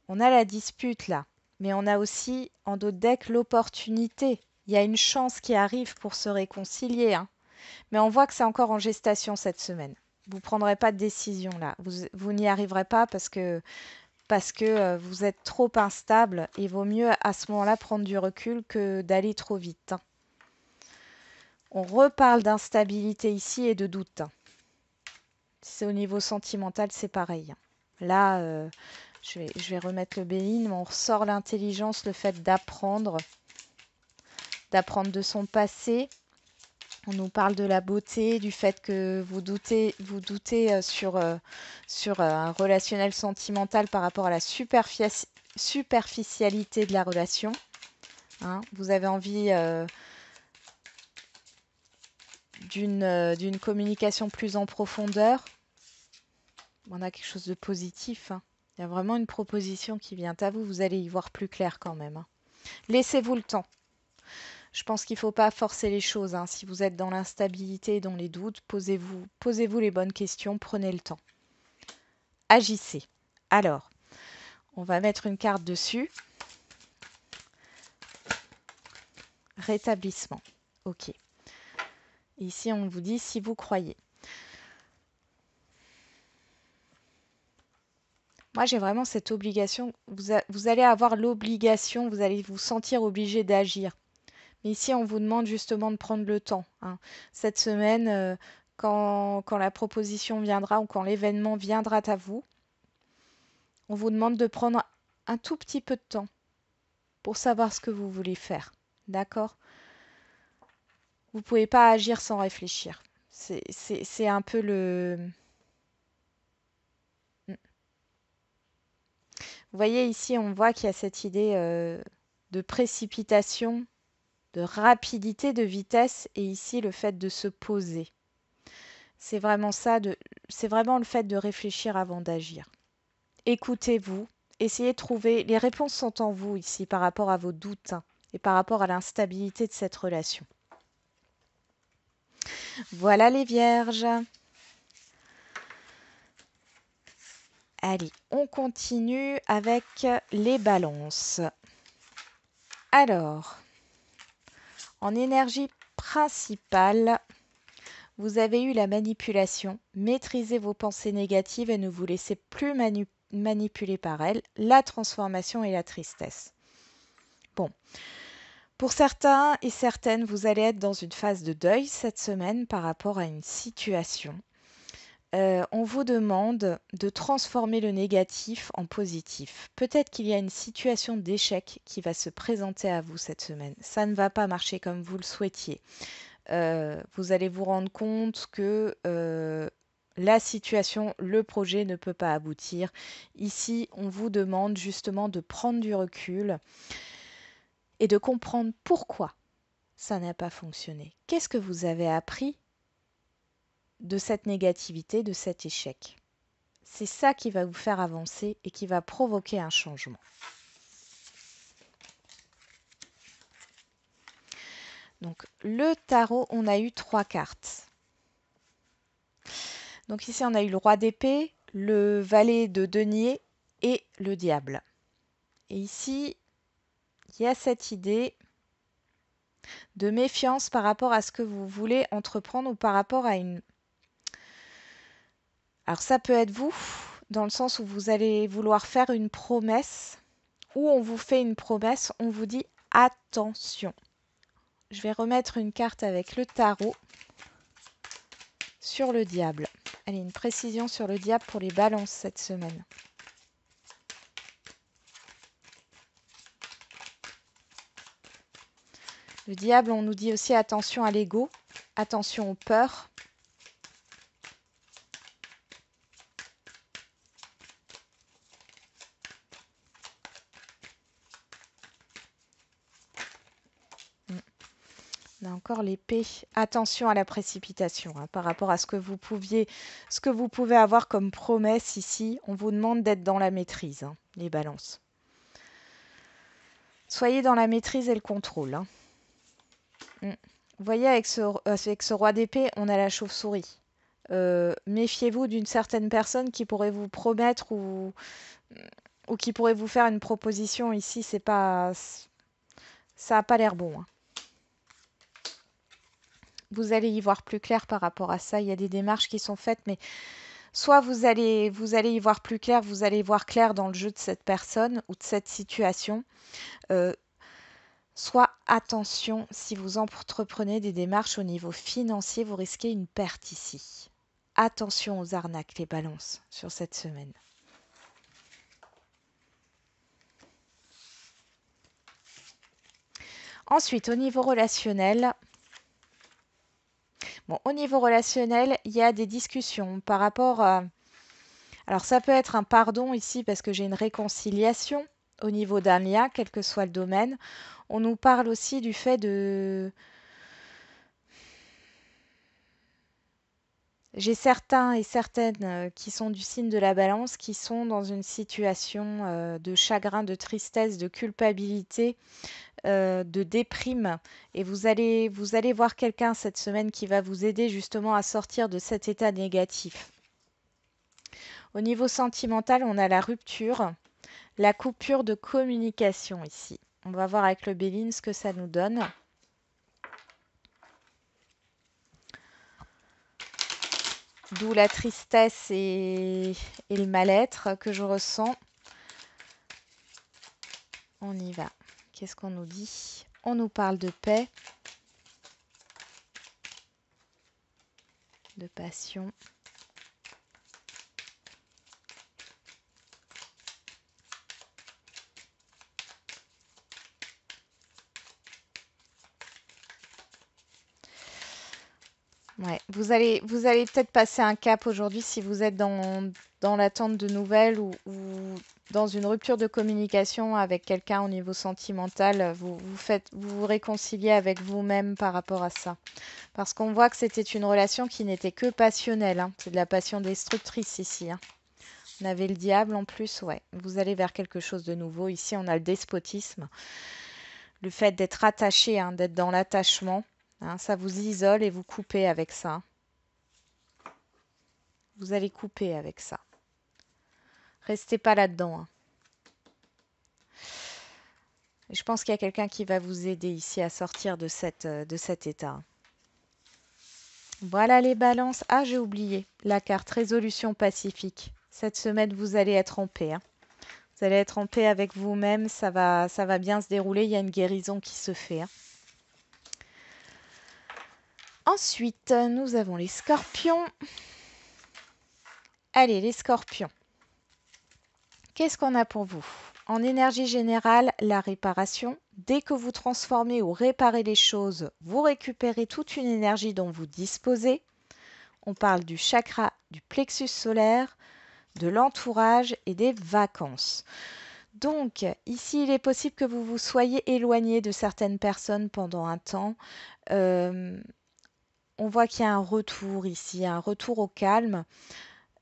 On a la dispute là, mais on a aussi en dos deck l'opportunité. Il y a une chance qui arrive pour se réconcilier. Hein. Mais on voit que c'est encore en gestation cette semaine. Vous ne prendrez pas de décision là. Vous, n'y arriverez pas parce que, parce que euh, vous êtes trop instable. Il vaut mieux à ce moment-là prendre du recul que d'aller trop vite. Hein. On reparle d'instabilité ici et de doute. Hein. c'est au niveau sentimental, c'est pareil. Là, euh, je vais, remettre le Béline, mais on ressort l'intelligence, le fait d'apprendre, d'apprendre de son passé. On nous parle de la beauté, du fait que vous doutez, vous doutez euh, sur, euh, sur euh, un relationnel sentimental par rapport à la superficialité de la relation. Hein. vous avez envie d'une communication plus en profondeur. On a quelque chose de positif. Hein. Il y a vraiment une proposition qui vient à vous, vous allez y voir plus clair quand même. Hein. Laissez-vous le temps. Je pense qu'il ne faut pas forcer les choses. Hein. Si vous êtes dans l'instabilité et dans les doutes, posez-vous posez les bonnes questions, prenez le temps. Agissez. Alors, on va mettre une carte dessus. Rétablissement. OK. Ici, on vous dit si vous croyez. Moi, j'ai vraiment cette obligation. Vous, allez avoir l'obligation, vous allez vous sentir obligé d'agir. Mais ici, on vous demande justement de prendre le temps. Hein. Cette semaine, euh, quand, quand la proposition viendra ou quand l'événement viendra à vous, on vous demande de prendre un tout petit peu de temps pour savoir ce que vous voulez faire. D'accord Vous ne pouvez pas agir sans réfléchir. c'est un peu le, Vous voyez ici, on voit qu'il y a cette idée euh, de précipitation, de rapidité, de vitesse, et ici le fait de se poser. C'est vraiment ça, c'est vraiment le fait de réfléchir avant d'agir. Écoutez-vous, essayez de trouver, les réponses sont en vous ici par rapport à vos doutes hein, et par rapport à l'instabilité de cette relation. Voilà les vierges. Allez, on continue avec les balances. Alors, en énergie principale, vous avez eu la manipulation. Maîtrisez vos pensées négatives et ne vous laissez plus manipuler par elles. La transformation et la tristesse. Bon. Pour certains et certaines, vous allez être dans une phase de deuil cette semaine par rapport à une situation. Euh, on vous demande de transformer le négatif en positif. Peut-être qu'il y a une situation d'échec qui va se présenter à vous cette semaine. Ça ne va pas marcher comme vous le souhaitiez. Euh, vous allez vous rendre compte que euh, la situation, le projet ne peut pas aboutir. Ici, on vous demande justement de prendre du recul et de comprendre pourquoi ça n'a pas fonctionné. Qu'est-ce que vous avez appris de cette négativité, de cet échec. C'est ça qui va vous faire avancer et qui va provoquer un changement. Donc le tarot, on a eu trois cartes. Donc ici, on a eu le roi d'épée, le valet de denier et le diable. Et ici, il y a cette idée de méfiance par rapport à ce que vous voulez entreprendre ou par rapport à une alors ça peut être vous, dans le sens où vous allez vouloir faire une promesse, ou on vous fait une promesse, on vous dit attention. Je vais remettre une carte avec le tarot sur le diable. Allez, une précision sur le diable pour les balances cette semaine. Le diable, on nous dit aussi attention à l'ego, attention aux peurs, encore l'épée. Attention à la précipitation hein, par rapport à ce que vous pouviez, ce que vous pouvez avoir comme promesse ici. On vous demande d'être dans la maîtrise, hein, les balances. Soyez dans la maîtrise et le contrôle. Hein. Mm. Vous voyez, avec ce, roi d'épée, on a la chauve-souris. Euh, méfiez-vous d'une certaine personne qui pourrait vous promettre ou, qui pourrait vous faire une proposition ici. C'est pas, ça n'a pas l'air bon vous allez y voir plus clair par rapport à ça. Il y a des démarches qui sont faites, mais soit vous allez, vous allez y voir plus clair, vous allez voir clair dans le jeu de cette personne ou de cette situation. Euh, soit attention, si vous entreprenez des démarches au niveau financier, vous risquez une perte ici. Attention aux arnaques, les balances, sur cette semaine. Ensuite, au niveau relationnel, Bon, au niveau relationnel, il y a des discussions par rapport à... Alors ça peut être un pardon ici parce que j'ai une réconciliation au niveau d'un lien, quel que soit le domaine. On nous parle aussi du fait de j'ai certains et certaines euh, qui sont du signe de la balance, qui sont dans une situation euh, de chagrin, de tristesse, de culpabilité, euh, de déprime. Et vous allez, vous allez voir quelqu'un cette semaine qui va vous aider justement à sortir de cet état négatif. Au niveau sentimental, on a la rupture, la coupure de communication ici. On va voir avec le Béline ce que ça nous donne. d'où la tristesse et, le mal-être que je ressens. On y va. Qu'est-ce qu'on nous dit On nous parle de paix, de passion. Vous allez, vous allez peut-être passer un cap aujourd'hui si vous êtes dans, l'attente de nouvelles ou, dans une rupture de communication avec quelqu'un au niveau sentimental. Vous vous, faites, vous, vous réconciliez avec vous-même par rapport à ça. Parce qu'on voit que c'était une relation qui n'était que passionnelle. Hein. C'est de la passion destructrice ici. Hein. On avait le diable en plus, ouais. Vous allez vers quelque chose de nouveau. Ici, on a le despotisme, le fait d'être attaché, hein, d'être dans l'attachement. Hein, ça vous isole et vous coupez avec ça. Vous allez couper avec ça. Restez pas là-dedans. Hein. Je pense qu'il y a quelqu'un qui va vous aider ici à sortir de, euh, de cet état. Voilà les balances. Ah, j'ai oublié la carte résolution pacifique. Cette semaine, vous allez être en paix. Hein. Vous allez être en paix avec vous-même. Ça va, ça va bien se dérouler. Il y a une guérison qui se fait. Ensuite, nous avons les scorpions. Allez, les scorpions. Qu'est-ce qu'on a pour vous En énergie générale, la réparation. Dès que vous transformez ou réparez les choses, vous récupérez toute une énergie dont vous disposez. On parle du chakra, du plexus solaire, de l'entourage et des vacances. Donc, ici, il est possible que vous vous soyez éloigné de certaines personnes pendant un temps. Euh, on voit qu'il y a un retour ici, un retour au calme,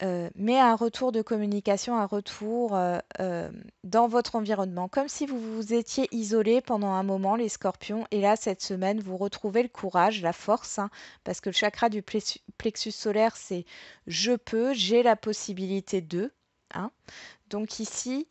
euh, mais un retour de communication, un retour euh, euh, dans votre environnement, comme si vous vous étiez isolé pendant un moment, les scorpions, et là, cette semaine, vous retrouvez le courage, la force, hein, parce que le chakra du plexus solaire, c'est je peux, j'ai la possibilité de. Hein. Donc ici,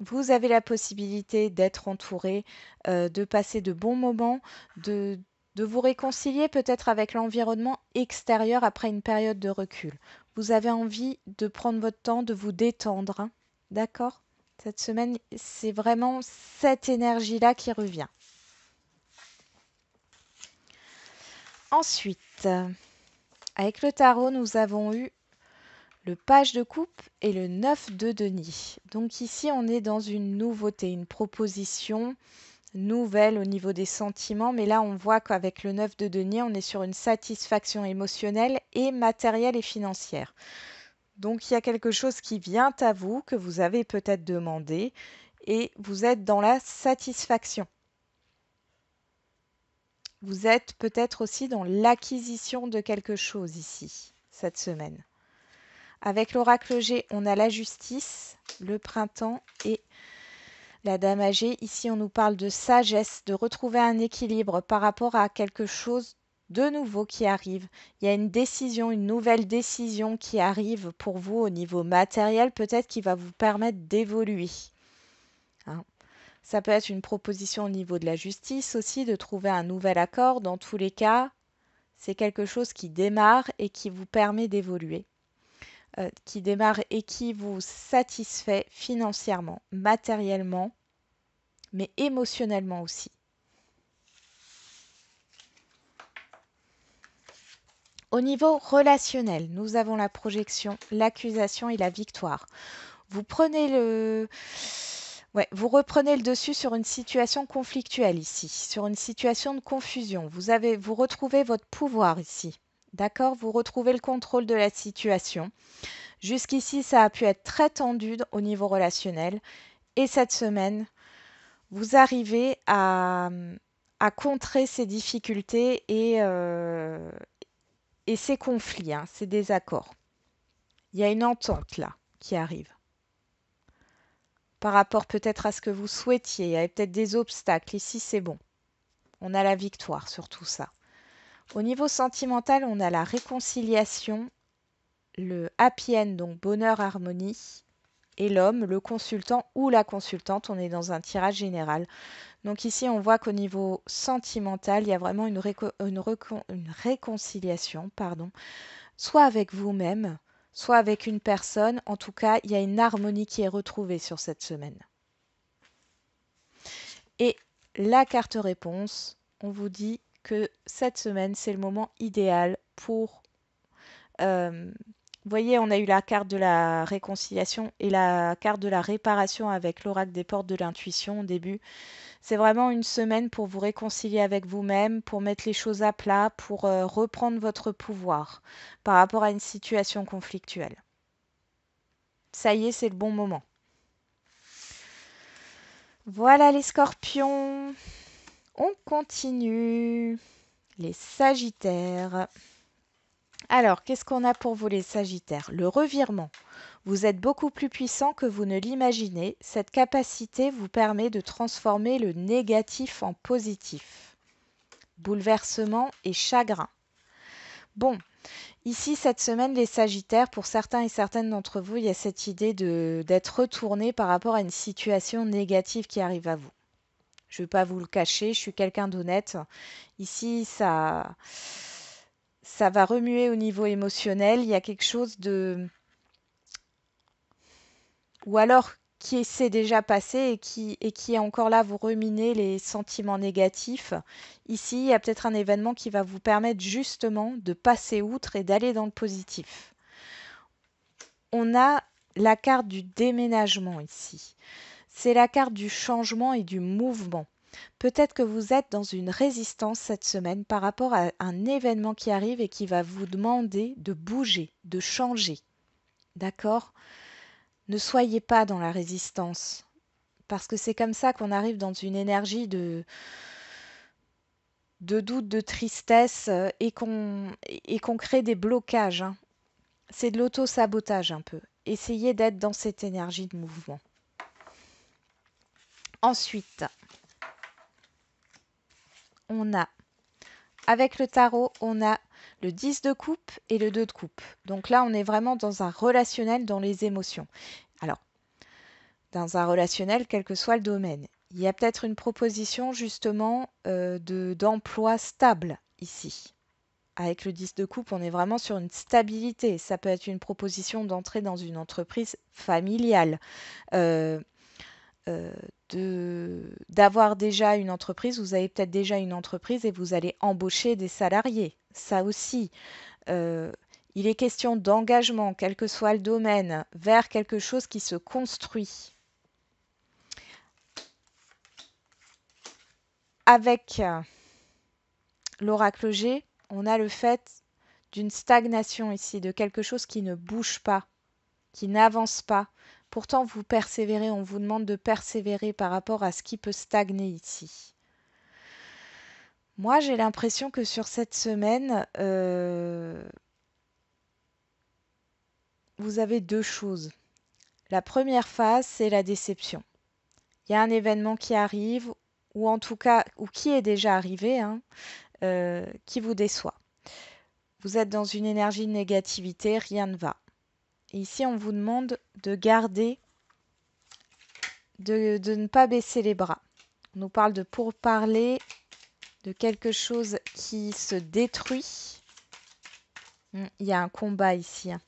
vous avez la possibilité d'être entouré, de passer de bons moments, de, de vous réconcilier peut-être avec l'environnement extérieur après une période de recul. Vous avez envie de prendre votre temps, de vous détendre. Hein. D'accord Cette semaine, c'est vraiment cette énergie-là qui revient. Ensuite, avec le tarot, nous avons eu le page de coupe et le 9 de Denis. Donc ici, on est dans une nouveauté, une proposition nouvelle au niveau des sentiments, mais là on voit qu'avec le 9 de denier, on est sur une satisfaction émotionnelle et matérielle et financière. Donc il y a quelque chose qui vient à vous, que vous avez peut-être demandé, et vous êtes dans la satisfaction. Vous êtes peut-être aussi dans l'acquisition de quelque chose ici, cette semaine. Avec l'oracle G, on a la justice, le printemps et la dame âgée, ici on nous parle de sagesse, de retrouver un équilibre par rapport à quelque chose de nouveau qui arrive. Il y a une décision, une nouvelle décision qui arrive pour vous au niveau matériel, peut-être qui va vous permettre d'évoluer. Hein. Ça peut être une proposition au niveau de la justice aussi, de trouver un nouvel accord. Dans tous les cas, c'est quelque chose qui démarre et qui vous permet d'évoluer. Euh, qui démarre et qui vous satisfait financièrement, matériellement, mais émotionnellement aussi. Au niveau relationnel, nous avons la projection, l'accusation et la victoire. Vous prenez le... vous reprenez le dessus sur une situation conflictuelle ici, sur une situation de confusion. Vous, avez, vous retrouvez votre pouvoir ici. D'accord Vous retrouvez le contrôle de la situation. Jusqu'ici, ça a pu être très tendu au niveau relationnel. Et cette semaine, vous arrivez à, contrer ces difficultés et, euh, ces conflits, hein, ces désaccords. Il y a une entente là qui arrive. Par rapport peut-être à ce que vous souhaitiez, il y avait peut-être des obstacles. Ici, c'est bon. On a la victoire sur tout ça. Au niveau sentimental, on a la réconciliation, le happy end, donc bonheur, harmonie, et l'homme, le consultant ou la consultante. On est dans un tirage général. Donc ici, on voit qu'au niveau sentimental, il y a vraiment une, une réconciliation, pardon, soit avec vous-même, soit avec une personne. En tout cas, il y a une harmonie qui est retrouvée sur cette semaine. Et la carte réponse, on vous dit que cette semaine, c'est le moment idéal pour... Euh, vous voyez, on a eu la carte de la réconciliation et la carte de la réparation avec l'oracle des portes de l'intuition au début. C'est vraiment une semaine pour vous réconcilier avec vous-même, pour mettre les choses à plat, pour euh, reprendre votre pouvoir par rapport à une situation conflictuelle. Ça y est, c'est le bon moment. Voilà les scorpions. On continue. Les Sagittaires. Alors, qu'est-ce qu'on a pour vous les Sagittaires Le revirement. Vous êtes beaucoup plus puissant que vous ne l'imaginez. Cette capacité vous permet de transformer le négatif en positif. Bouleversement et chagrin. Bon, Ici, cette semaine, les Sagittaires, pour certains et certaines d'entre vous, il y a cette idée d'être retourné par rapport à une situation négative qui arrive à vous. Je ne vais pas vous le cacher, je suis quelqu'un d'honnête. Ici, ça, ça va remuer au niveau émotionnel. Il y a quelque chose de... Ou alors qui s'est déjà passé et qui, et qui est encore là, vous reminer les sentiments négatifs. Ici, il y a peut-être un événement qui va vous permettre justement de passer outre et d'aller dans le positif. On a la carte du déménagement ici. C'est la carte du changement et du mouvement. Peut-être que vous êtes dans une résistance cette semaine par rapport à un événement qui arrive et qui va vous demander de bouger, de changer. D'accord Ne soyez pas dans la résistance. Parce que c'est comme ça qu'on arrive dans une énergie de, de doute, de tristesse euh, et qu'on qu'on crée des blocages. Hein. C'est de l'auto-sabotage un peu. Essayez d'être dans cette énergie de mouvement. Ensuite, on a, avec le tarot, on a le 10 de coupe et le 2 de coupe. Donc là, on est vraiment dans un relationnel, dans les émotions. Alors, dans un relationnel, quel que soit le domaine. Il y a peut-être une proposition justement euh, d'emploi stable ici. Avec le 10 de coupe, on est vraiment sur une stabilité. Ça peut être une proposition d'entrer dans une entreprise familiale. Euh, euh, d'avoir déjà une entreprise, vous avez peut-être déjà une entreprise et vous allez embaucher des salariés. Ça aussi, euh, il est question d'engagement, quel que soit le domaine, vers quelque chose qui se construit. Avec l'oracle G, on a le fait d'une stagnation ici, de quelque chose qui ne bouge pas, qui n'avance pas, Pourtant, vous persévérez, on vous demande de persévérer par rapport à ce qui peut stagner ici. Moi, j'ai l'impression que sur cette semaine, euh, vous avez deux choses. La première phase, c'est la déception. Il y a un événement qui arrive, ou en tout cas, ou qui est déjà arrivé, hein, euh, qui vous déçoit. Vous êtes dans une énergie de négativité, rien ne va ici, on vous demande de garder, de, ne pas baisser les bras. On nous parle de parler, de quelque chose qui se détruit. Hmm, il y a un combat ici. Hein.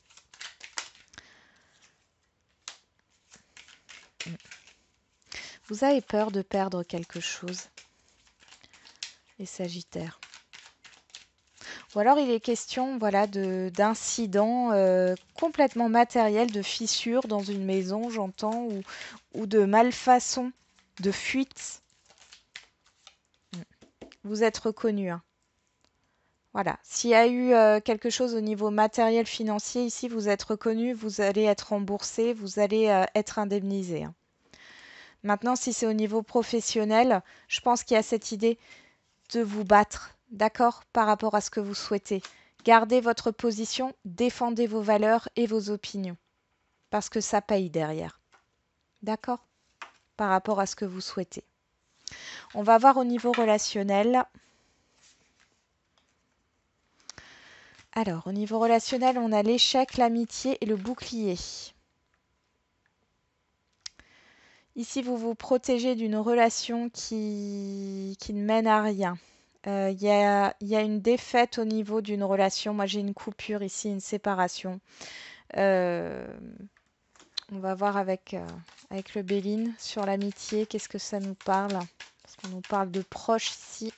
Hmm. Vous avez peur de perdre quelque chose. Les Sagittaires. Ou alors il est question voilà, d'incidents euh, complètement matériels, de fissures dans une maison, j'entends, ou, de malfaçons, de fuites. Hmm. Vous êtes reconnu. Hein. Voilà. S'il y a eu euh, quelque chose au niveau matériel financier ici, vous êtes reconnu, vous allez être remboursé, vous allez euh, être indemnisé. Hein. Maintenant, si c'est au niveau professionnel, je pense qu'il y a cette idée de vous battre, d'accord, par rapport à ce que vous souhaitez. Gardez votre position, défendez vos valeurs et vos opinions, parce que ça paye derrière. D'accord Par rapport à ce que vous souhaitez. On va voir au niveau relationnel. Alors, au niveau relationnel, on a l'échec, l'amitié et le bouclier. Ici, vous vous protégez d'une relation qui, qui ne mène à rien. Euh, il y a, une défaite au niveau d'une relation. Moi, j'ai une coupure ici, une séparation. Euh, on va voir euh, avec, le Béline sur l'amitié. Qu'est-ce que ça nous parle Parce qu'on nous parle de proche ici.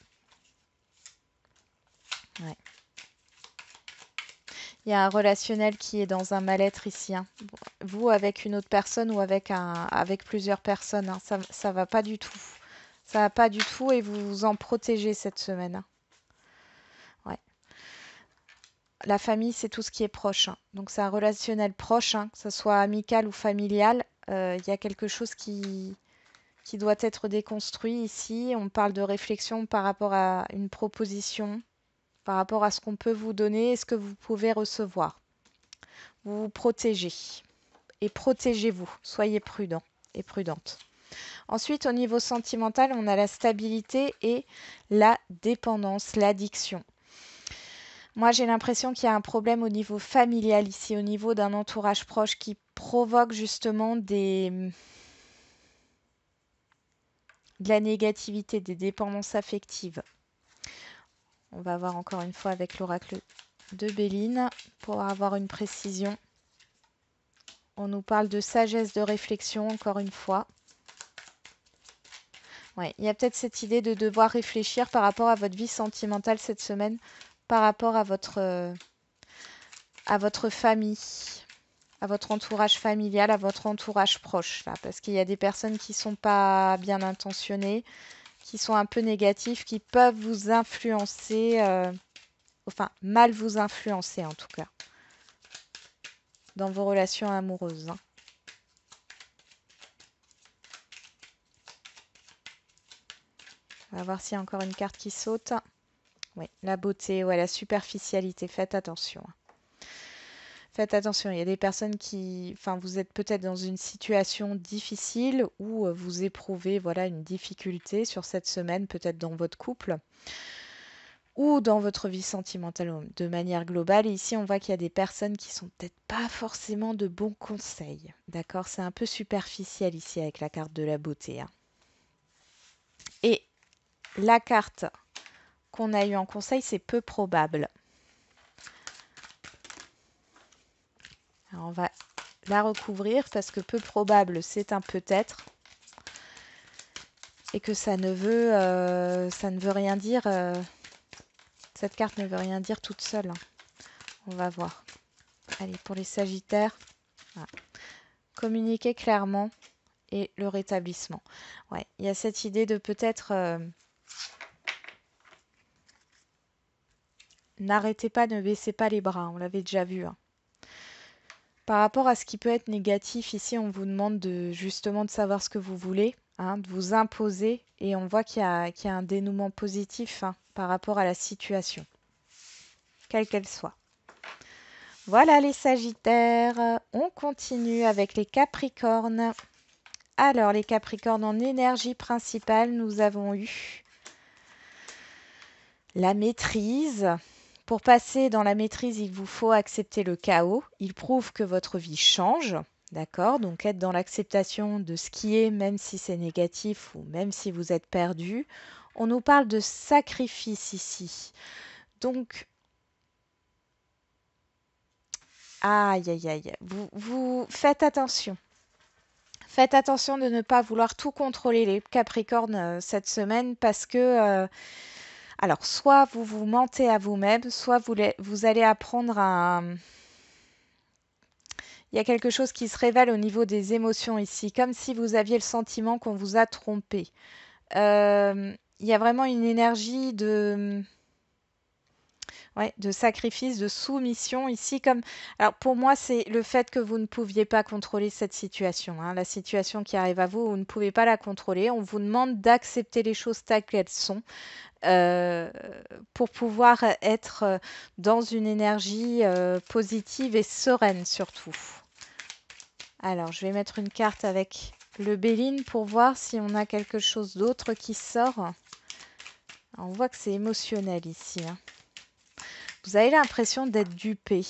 Il y a un relationnel qui est dans un mal-être ici. Hein. Vous avec une autre personne ou avec, un, avec plusieurs personnes, hein, ça ne va pas du tout. Ça va pas du tout et vous vous en protégez cette semaine. Hein. La famille, c'est tout ce qui est proche. Hein. Donc c'est un relationnel proche, hein, que ce soit amical ou familial. Euh, il y a quelque chose qui, qui doit être déconstruit ici. On parle de réflexion par rapport à une proposition, par rapport à ce qu'on peut vous donner et ce que vous pouvez recevoir. Vous vous protégez et protégez-vous. Soyez prudent et prudente. Ensuite, au niveau sentimental, on a la stabilité et la dépendance, l'addiction. Moi, j'ai l'impression qu'il y a un problème au niveau familial ici, au niveau d'un entourage proche qui provoque justement des de la négativité, des dépendances affectives. On va voir encore une fois avec l'oracle de Béline pour avoir une précision. On nous parle de sagesse de réflexion encore une fois. Ouais, il y a peut-être cette idée de devoir réfléchir par rapport à votre vie sentimentale cette semaine, par rapport à votre, euh, à votre famille, à votre entourage familial, à votre entourage proche, parce qu'il y a des personnes qui sont pas bien intentionnées, qui sont un peu négatives, qui peuvent vous influencer, euh, enfin mal vous influencer en tout cas, dans vos relations amoureuses. Hein. On va voir s'il y a encore une carte qui saute. Oui, la beauté, ouais, la superficialité. Faites attention. Faites attention, il y a des personnes qui, enfin, vous êtes peut-être dans une situation difficile où euh, vous éprouvez, voilà, une difficulté sur cette semaine, peut-être dans votre couple ou dans votre vie sentimentale de manière globale. ici, on voit qu'il y a des personnes qui sont peut-être pas forcément de bons conseils. D'accord C'est un peu superficiel ici avec la carte de la beauté. Hein la carte qu'on a eue en conseil, c'est peu probable. on va la recouvrir parce que peu probable, c'est un peut-être. Et que ça ne veut, euh, ça ne veut rien dire. Euh, cette carte ne veut rien dire toute seule. Hein. On va voir. Allez, pour les Sagittaires, communiquer clairement et le rétablissement. Ouais, il y a cette idée de peut-être euh, N'arrêtez pas, ne baissez pas les bras, on l'avait déjà vu. Hein. Par rapport à ce qui peut être négatif, ici on vous demande de, justement de savoir ce que vous voulez, hein, de vous imposer, et on voit qu'il y, a un dénouement positif hein, par rapport à la situation, quelle qu'elle soit. Voilà les Sagittaires, on continue avec les Capricornes. Alors les Capricornes en énergie principale, nous avons eu la maîtrise. Pour passer dans la maîtrise, il vous faut accepter le chaos. Il prouve que votre vie change. D'accord Donc être dans l'acceptation de ce qui est, même si c'est négatif ou même si vous êtes perdu. On nous parle de sacrifice ici. Donc, aïe, aïe, aïe, vous, vous faites attention. Faites attention de ne pas vouloir tout contrôler les Capricornes euh, cette semaine parce que euh, alors, soit vous vous mentez à vous-même, soit vous, allez apprendre à... Il y a quelque chose qui se révèle au niveau des émotions ici, comme si vous aviez le sentiment qu'on vous a trompé. Euh, il y a vraiment une énergie de... Ouais, de sacrifice, de soumission ici. Comme... Alors pour moi, c'est le fait que vous ne pouviez pas contrôler cette situation. Hein. La situation qui arrive à vous, vous ne pouvez pas la contrôler. On vous demande d'accepter les choses telles qu'elles sont. Euh, pour pouvoir être dans une énergie euh, positive et sereine surtout. Alors, je vais mettre une carte avec le Béline pour voir si on a quelque chose d'autre qui sort. On voit que c'est émotionnel ici. Hein. Vous avez l'impression d'être dupé.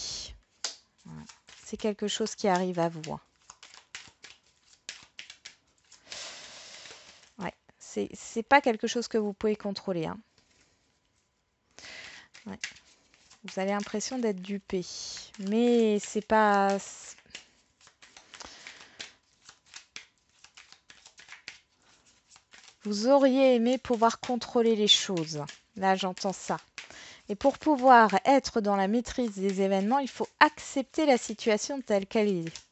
C'est quelque chose qui arrive à vous. Hein. c'est n'est pas quelque chose que vous pouvez contrôler. Hein. Vous avez l'impression d'être dupé. Mais c'est pas. Vous auriez aimé pouvoir contrôler les choses. Là, j'entends ça. Et pour pouvoir être dans la maîtrise des événements, il faut accepter la situation telle qu'elle est.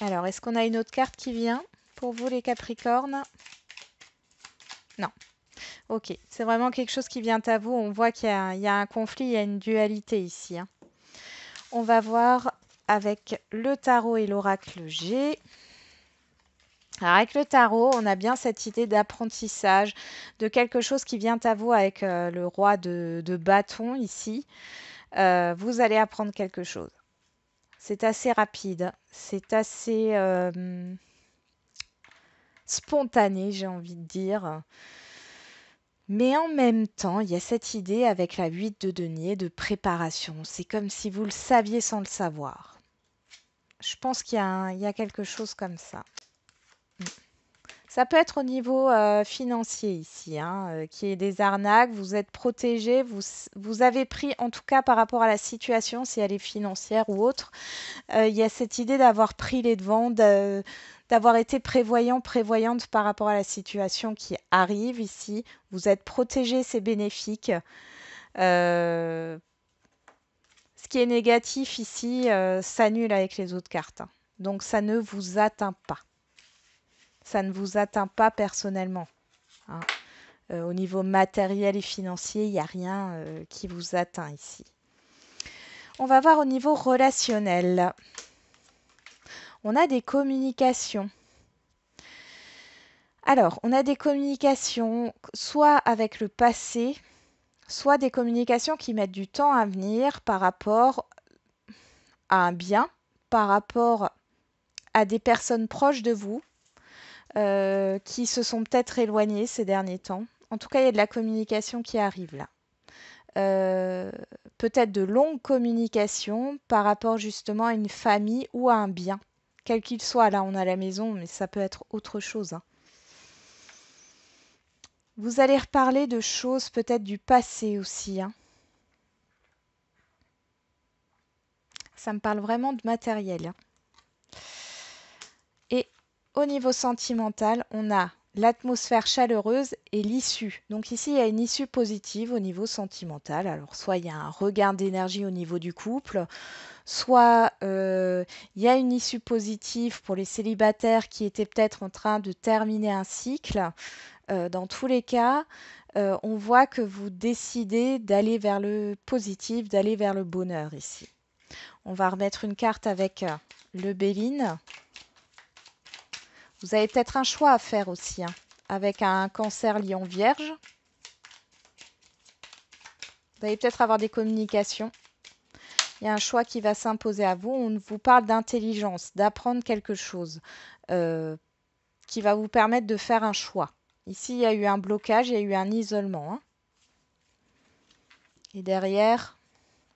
Alors, est-ce qu'on a une autre carte qui vient pour vous les Capricornes Non. Ok, c'est vraiment quelque chose qui vient à vous. On voit qu'il y, a un conflit, il y a une dualité ici. Hein. On va voir avec le tarot et l'oracle G. avec le tarot, on a bien cette idée d'apprentissage, de quelque chose qui vient à vous avec euh, le roi de, bâton ici. Euh, vous allez apprendre quelque chose. C'est assez rapide, c'est assez... Euh, spontanée, j'ai envie de dire. Mais en même temps, il y a cette idée avec la 8 de denier de préparation. C'est comme si vous le saviez sans le savoir. Je pense qu'il y, y, a quelque chose comme ça. Ça peut être au niveau euh, financier ici, hein, euh, qui est des arnaques, vous êtes protégé, vous, avez pris, en tout cas par rapport à la situation, si elle est financière ou autre, euh, il y a cette idée d'avoir pris les devants, de, d'avoir été prévoyant, prévoyante par rapport à la situation qui arrive ici. Vous êtes protégé, c'est bénéfique. Euh, ce qui est négatif ici euh, s'annule avec les autres cartes. Hein. Donc ça ne vous atteint pas. Ça ne vous atteint pas personnellement. Hein. Euh, au niveau matériel et financier, il n'y a rien qui vous atteint ici. On va voir au niveau relationnel on a des communications. Alors, on a des communications soit avec le passé, soit des communications qui mettent du temps à venir par rapport à un bien, par rapport à des personnes proches de vous euh, qui se sont peut-être éloignées ces derniers temps. En tout cas, il y a de la communication qui arrive là. Euh, peut-être de longues communications par rapport justement à une famille ou à un bien quel qu'il soit. Là, on a la maison, mais ça peut être autre chose. Hein. Vous allez reparler de choses peut-être du passé aussi. Hein. Ça me parle vraiment de matériel. Hein. Et au niveau sentimental, on a l'atmosphère chaleureuse est l'issue. Donc ici, il y a une issue positive au niveau sentimental. Alors soit il y a un regain d'énergie au niveau du couple, soit euh, il y a une issue positive pour les célibataires qui étaient peut-être en train de terminer un cycle. Euh, dans tous les cas, euh, on voit que vous décidez d'aller vers le positif, d'aller vers le bonheur ici. On va remettre une carte avec le béline. Vous avez peut-être un choix à faire aussi, hein, avec un cancer lion vierge. Vous allez peut-être avoir des communications. Il y a un choix qui va s'imposer à vous. On vous parle d'intelligence, d'apprendre quelque chose euh, qui va vous permettre de faire un choix. Ici, il y a eu un blocage, il y a eu un isolement. Hein. Et derrière,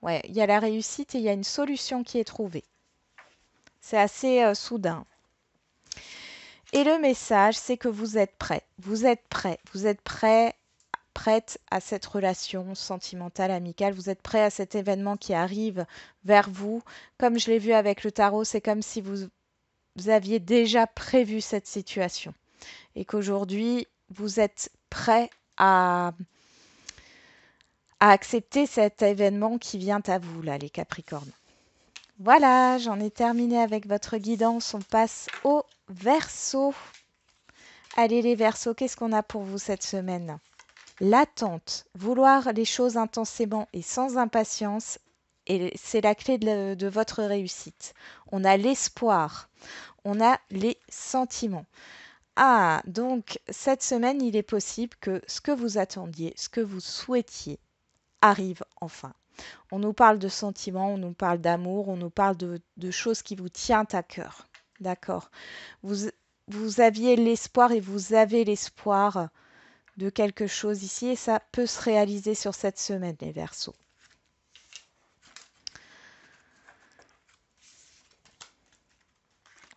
ouais, il y a la réussite et il y a une solution qui est trouvée. C'est assez euh, soudain. Et le message, c'est que vous êtes prêt. Vous êtes prêt. Vous êtes prêt prête à cette relation sentimentale, amicale, vous êtes prêt à cet événement qui arrive vers vous. Comme je l'ai vu avec le tarot, c'est comme si vous, aviez déjà prévu cette situation et qu'aujourd'hui, vous êtes prêt à, à accepter cet événement qui vient à vous, là, les Capricornes. Voilà, j'en ai terminé avec votre guidance. On passe au verso Allez les versos, qu'est-ce qu'on a pour vous cette semaine L'attente, vouloir les choses intensément et sans impatience, et c'est la clé de, votre réussite. On a l'espoir, on a les sentiments. Ah, donc cette semaine, il est possible que ce que vous attendiez, ce que vous souhaitiez, arrive enfin. On nous parle de sentiments, on nous parle d'amour, on nous parle de, de choses qui vous tiennent à cœur. D'accord. Vous, vous aviez l'espoir et vous avez l'espoir de quelque chose ici et ça peut se réaliser sur cette semaine, les Verseaux.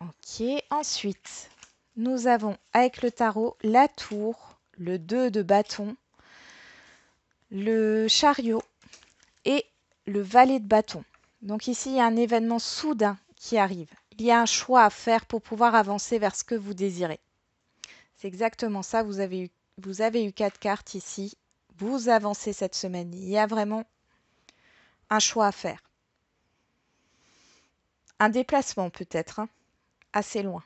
Ok, ensuite, nous avons avec le tarot la tour, le 2 de bâton, le chariot et le valet de bâton. Donc ici, il y a un événement soudain qui arrive il y a un choix à faire pour pouvoir avancer vers ce que vous désirez. C'est exactement ça, vous avez, eu, vous avez eu quatre cartes ici, vous avancez cette semaine, il y a vraiment un choix à faire. Un déplacement peut-être, hein, assez loin,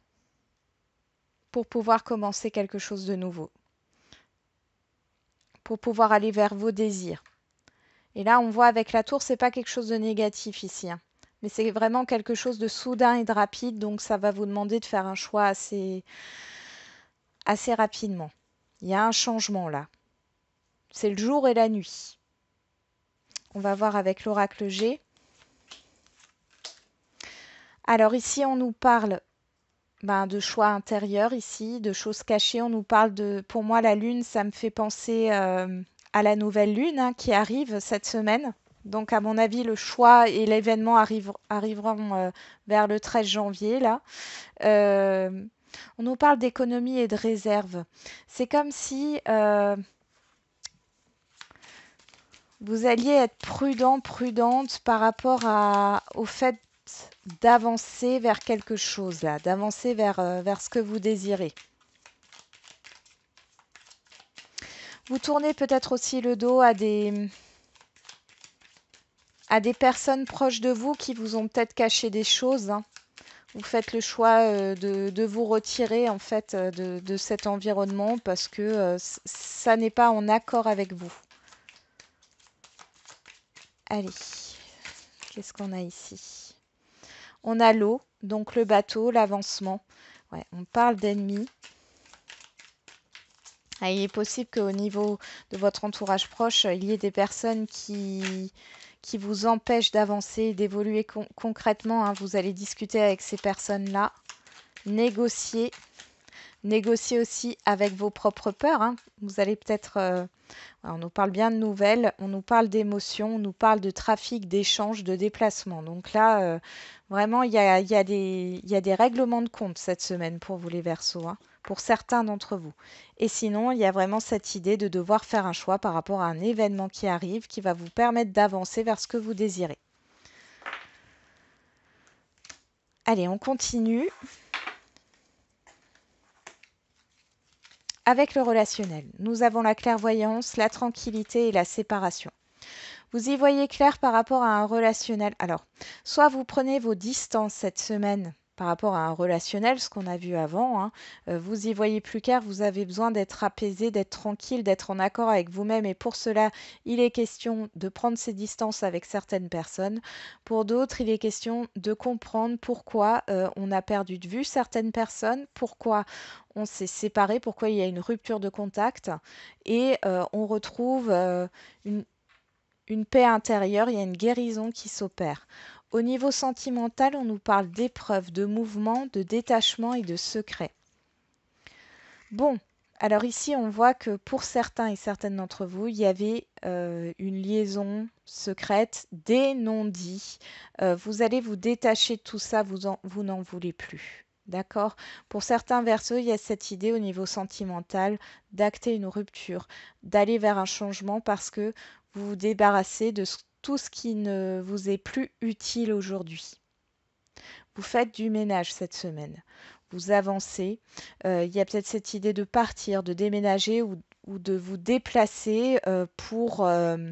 pour pouvoir commencer quelque chose de nouveau, pour pouvoir aller vers vos désirs. Et là, on voit avec la tour, c'est pas quelque chose de négatif ici. Hein mais c'est vraiment quelque chose de soudain et de rapide, donc ça va vous demander de faire un choix assez, assez rapidement. Il y a un changement là. C'est le jour et la nuit. On va voir avec l'oracle G. Alors ici, on nous parle ben, de choix intérieurs, ici, de choses cachées. On nous parle de, pour moi, la lune, ça me fait penser euh, à la nouvelle lune hein, qui arrive cette semaine. Donc, à mon avis, le choix et l'événement arriveront euh, vers le 13 janvier, là. Euh, on nous parle d'économie et de réserve. C'est comme si euh, vous alliez être prudent, prudente par rapport à, au fait d'avancer vers quelque chose, là, d'avancer vers, vers ce que vous désirez. Vous tournez peut-être aussi le dos à des, à des personnes proches de vous qui vous ont peut-être caché des choses. Hein. Vous faites le choix euh, de, vous retirer en fait euh, de, cet environnement parce que euh, ça n'est pas en accord avec vous. Allez, qu'est-ce qu'on a ici On a l'eau, donc le bateau, l'avancement. Ouais, on parle d'ennemis. Ah, il est possible qu'au niveau de votre entourage proche, il y ait des personnes qui, qui vous empêche d'avancer et d'évoluer concrètement. Hein. vous allez discuter avec ces personnes-là, négocier Négociez aussi avec vos propres peurs. Hein. Vous allez peut-être... Euh, on nous parle bien de nouvelles, on nous parle d'émotions, on nous parle de trafic, d'échanges, de déplacements. Donc là, euh, vraiment, il y a, des règlements de compte cette semaine pour vous les versos, hein, pour certains d'entre vous. Et sinon, il y a vraiment cette idée de devoir faire un choix par rapport à un événement qui arrive qui va vous permettre d'avancer vers ce que vous désirez. Allez, on continue. Avec le relationnel, nous avons la clairvoyance, la tranquillité et la séparation. Vous y voyez clair par rapport à un relationnel. Alors, soit vous prenez vos distances cette semaine par rapport à un relationnel, ce qu'on a vu avant. Hein. Euh, vous y voyez plus clair, vous avez besoin d'être apaisé, d'être tranquille, d'être en accord avec vous-même. Et pour cela, il est question de prendre ses distances avec certaines personnes. Pour d'autres, il est question de comprendre pourquoi euh, on a perdu de vue certaines personnes, pourquoi on s'est séparé, pourquoi il y a une rupture de contact. Et euh, on retrouve une paix intérieure, il y a une guérison qui s'opère. Au niveau sentimental, on nous parle d'épreuves, de mouvements, de détachement et de secrets. Bon, alors ici, on voit que pour certains et certaines d'entre vous, il y avait euh, une liaison secrète, des non-dits. Euh, vous allez vous détacher de tout ça, vous n'en voulez plus. D'accord Pour certains versos, il y a cette idée au niveau sentimental d'acter une rupture, d'aller vers un changement parce que vous vous débarrassez de ce tout ce qui ne vous est plus utile aujourd'hui. Vous faites du ménage cette semaine, vous avancez. Euh, il y a peut-être cette idée de partir, de déménager ou, de vous déplacer euh, pour, euh,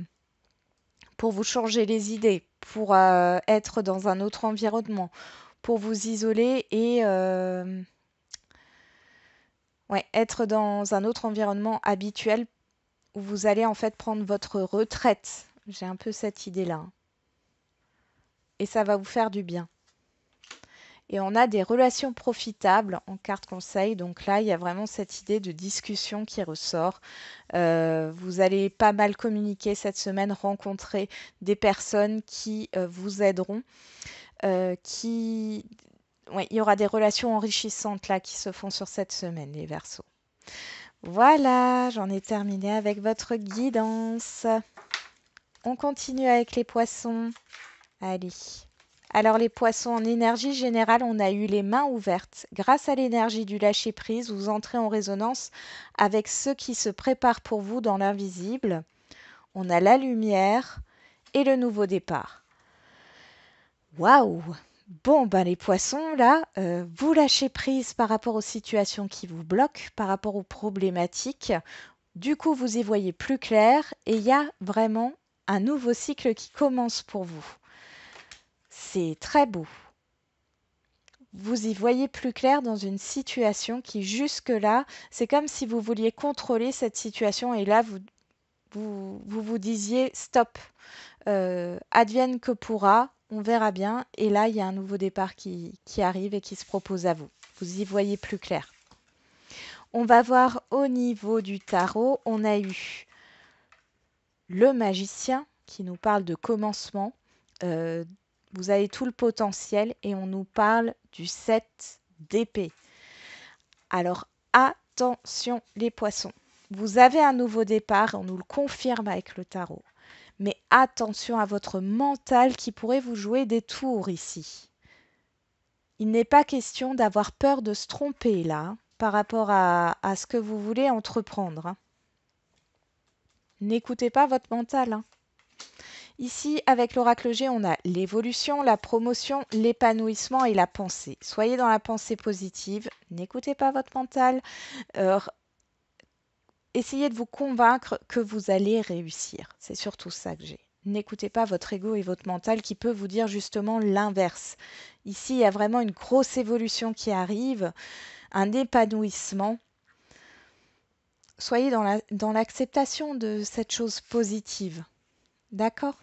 pour vous changer les idées, pour être dans un autre environnement, pour vous isoler et ouais, être dans un autre environnement habituel où vous allez en fait prendre votre retraite j'ai un peu cette idée-là. Et ça va vous faire du bien. Et on a des relations profitables en carte conseil. Donc là, il y a vraiment cette idée de discussion qui ressort. Euh, vous allez pas mal communiquer cette semaine, rencontrer des personnes qui euh, vous aideront, euh, qui... il y aura des relations enrichissantes là qui se font sur cette semaine, les versos. Voilà, j'en ai terminé avec votre guidance. On continue avec les poissons. Allez. Alors les poissons en énergie générale, on a eu les mains ouvertes. Grâce à l'énergie du lâcher-prise, vous entrez en résonance avec ceux qui se préparent pour vous dans l'invisible. On a la lumière et le nouveau départ. Waouh Bon, ben les poissons, là, euh, vous lâchez prise par rapport aux situations qui vous bloquent, par rapport aux problématiques. Du coup, vous y voyez plus clair et il y a vraiment un nouveau cycle qui commence pour vous. C'est très beau. Vous y voyez plus clair dans une situation qui jusque-là, c'est comme si vous vouliez contrôler cette situation et là, vous vous vous, disiez, stop, euh, advienne que pourra, on verra bien. Et là, il y a un nouveau départ qui, qui arrive et qui se propose à vous. Vous y voyez plus clair. On va voir au niveau du tarot, on a eu le magicien qui nous parle de commencement. Euh, vous avez tout le potentiel et on nous parle du 7 d'épée. Alors attention les poissons. Vous avez un nouveau départ, on nous le confirme avec le tarot. Mais attention à votre mental qui pourrait vous jouer des tours ici. Il n'est pas question d'avoir peur de se tromper là hein, par rapport à ce que vous voulez entreprendre. Hein. N'écoutez pas votre mental. Hein. Ici, avec l'oracle G, on a l'évolution, la promotion, l'épanouissement et la pensée. Soyez dans la pensée positive, n'écoutez pas votre mental, euh, essayez de vous convaincre que vous allez réussir. C'est surtout ça que j'ai. N'écoutez pas votre ego et votre mental qui peut vous dire justement l'inverse. Ici, il y a vraiment une grosse évolution qui arrive, un épanouissement soyez dans l'acceptation de cette chose positive. D'accord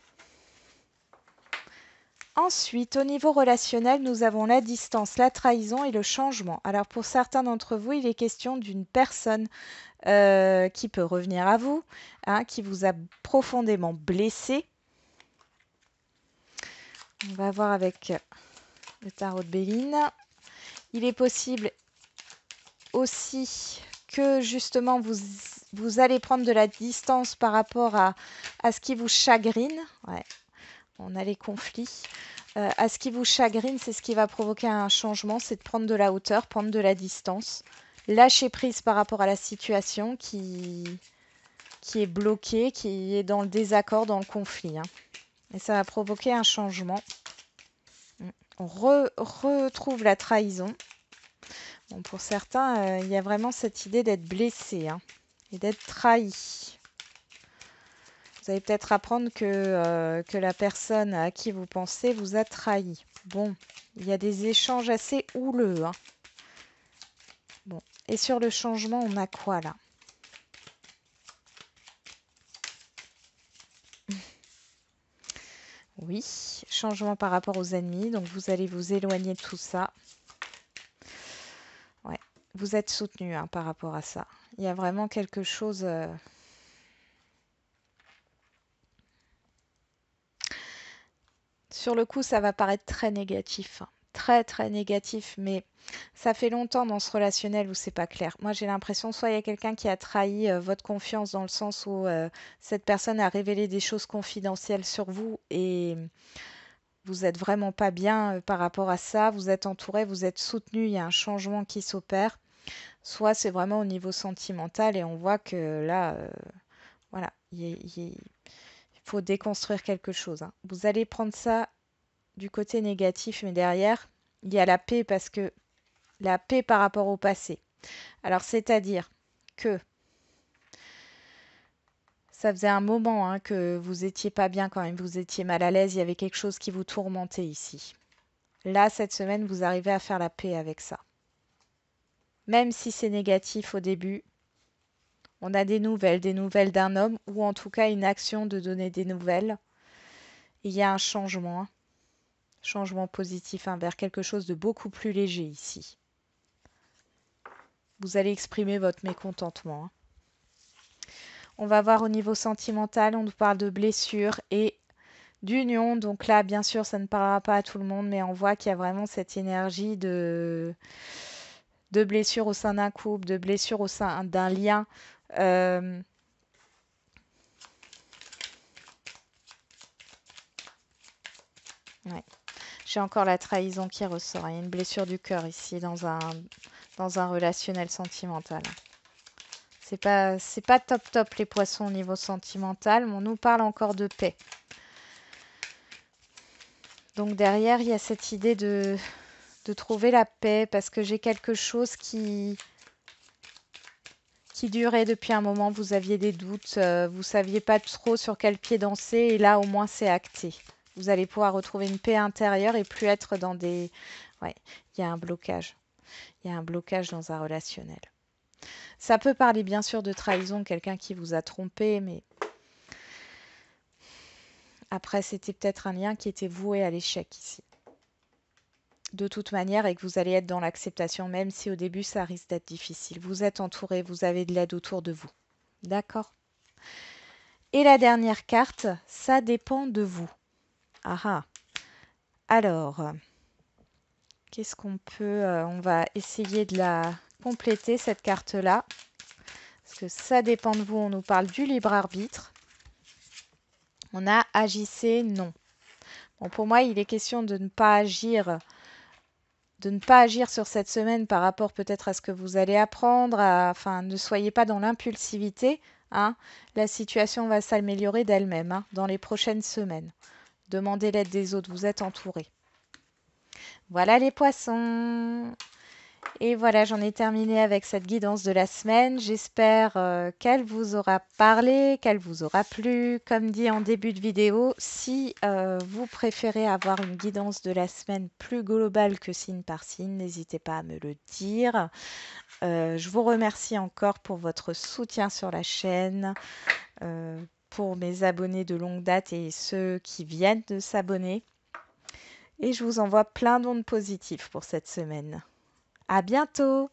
Ensuite, au niveau relationnel, nous avons la distance, la trahison et le changement. Alors pour certains d'entre vous, il est question d'une personne euh, qui peut revenir à vous, hein, qui vous a profondément blessé. On va voir avec le tarot de Béline. Il est possible aussi que justement vous, vous allez prendre de la distance par rapport à, à ce qui vous chagrine. on a les conflits. Euh, à ce qui vous chagrine, c'est ce qui va provoquer un changement, c'est de prendre de la hauteur, prendre de la distance, lâcher prise par rapport à la situation qui, qui est bloquée, qui est dans le désaccord, dans le conflit. Hein. Et ça va provoquer un changement. On retrouve la trahison pour certains, euh, il y a vraiment cette idée d'être blessé hein, et d'être trahi. Vous allez peut-être apprendre que, euh, que la personne à qui vous pensez vous a trahi. Bon, il y a des échanges assez houleux. Hein. Bon, et sur le changement, on a quoi là <laughs> Oui, changement par rapport aux ennemis. Donc vous allez vous éloigner de tout ça vous êtes soutenu hein, par rapport à ça. Il y a vraiment quelque chose... Euh, sur le coup, ça va paraître très négatif. Hein. Très, très négatif, mais ça fait longtemps dans ce relationnel où c'est pas clair. Moi, j'ai l'impression, soit il y a quelqu'un qui a trahi euh, votre confiance dans le sens où euh, cette personne a révélé des choses confidentielles sur vous et vous êtes vraiment pas bien par rapport à ça, vous êtes entouré, vous êtes soutenu, il y a un changement qui s'opère soit c'est vraiment au niveau sentimental et on voit que là, euh, voilà, il faut déconstruire quelque chose. Hein. Vous allez prendre ça du côté négatif, mais derrière, il y a la paix parce que la paix par rapport au passé. Alors, c'est-à-dire que ça faisait un moment hein, que vous étiez pas bien quand même, vous étiez mal à l'aise, il y avait quelque chose qui vous tourmentait ici. Là, cette semaine, vous arrivez à faire la paix avec ça même si c'est négatif au début, on a des nouvelles, des nouvelles d'un homme, ou en tout cas une action de donner des nouvelles. Il y a un changement, changement positif hein, vers quelque chose de beaucoup plus léger ici. Vous allez exprimer votre mécontentement. Hein. On va voir au niveau sentimental, on nous parle de blessure et d'union. Donc là, bien sûr, ça ne parlera pas à tout le monde, mais on voit qu'il y a vraiment cette énergie de de blessures au sein d'un couple, de blessures au sein d'un lien. Euh, J'ai encore la trahison qui ressort. Il y a une blessure du cœur ici dans un, dans un relationnel sentimental. C'est pas, c'est pas top top les poissons au niveau sentimental, mais on nous parle encore de paix. Donc derrière, il y a cette idée de, de trouver la paix parce que j'ai quelque chose qui qui durait depuis un moment. Vous aviez des doutes, vous euh, vous saviez pas trop sur quel pied danser et là au moins c'est acté. Vous allez pouvoir retrouver une paix intérieure et plus être dans des ouais, il y a un blocage. Il y a un blocage dans un relationnel. Ça peut parler bien sûr de trahison, quelqu'un qui vous a trompé, mais après, c'était peut-être un lien qui était voué à l'échec ici de toute manière et que vous allez être dans l'acceptation, même si au début ça risque d'être difficile. Vous êtes entouré, vous avez de l'aide autour de vous. D'accord Et la dernière carte, ça dépend de vous. Ah ah. Alors, qu'est-ce qu'on peut... Euh, on va essayer de la compléter, cette carte-là. Parce que ça dépend de vous, on nous parle du libre arbitre. On a agissez non. Bon, pour moi, il est question de ne pas agir de ne pas agir sur cette semaine par rapport peut-être à ce que vous allez apprendre. enfin, ne soyez pas dans l'impulsivité. Hein. La situation va s'améliorer d'elle-même hein, dans les prochaines semaines. Demandez l'aide des autres, vous êtes entouré. Voilà les poissons et voilà, j'en ai terminé avec cette guidance de la semaine. J'espère euh, qu'elle vous aura parlé, qu'elle vous aura plu. Comme dit en début de vidéo, si euh, vous préférez avoir une guidance de la semaine plus globale que signe par signe, n'hésitez pas à me le dire. Euh, je vous remercie encore pour votre soutien sur la chaîne, pour mes abonnés de longue date et ceux qui viennent de s'abonner. Et je vous envoie plein d'ondes positives pour cette semaine. À bientôt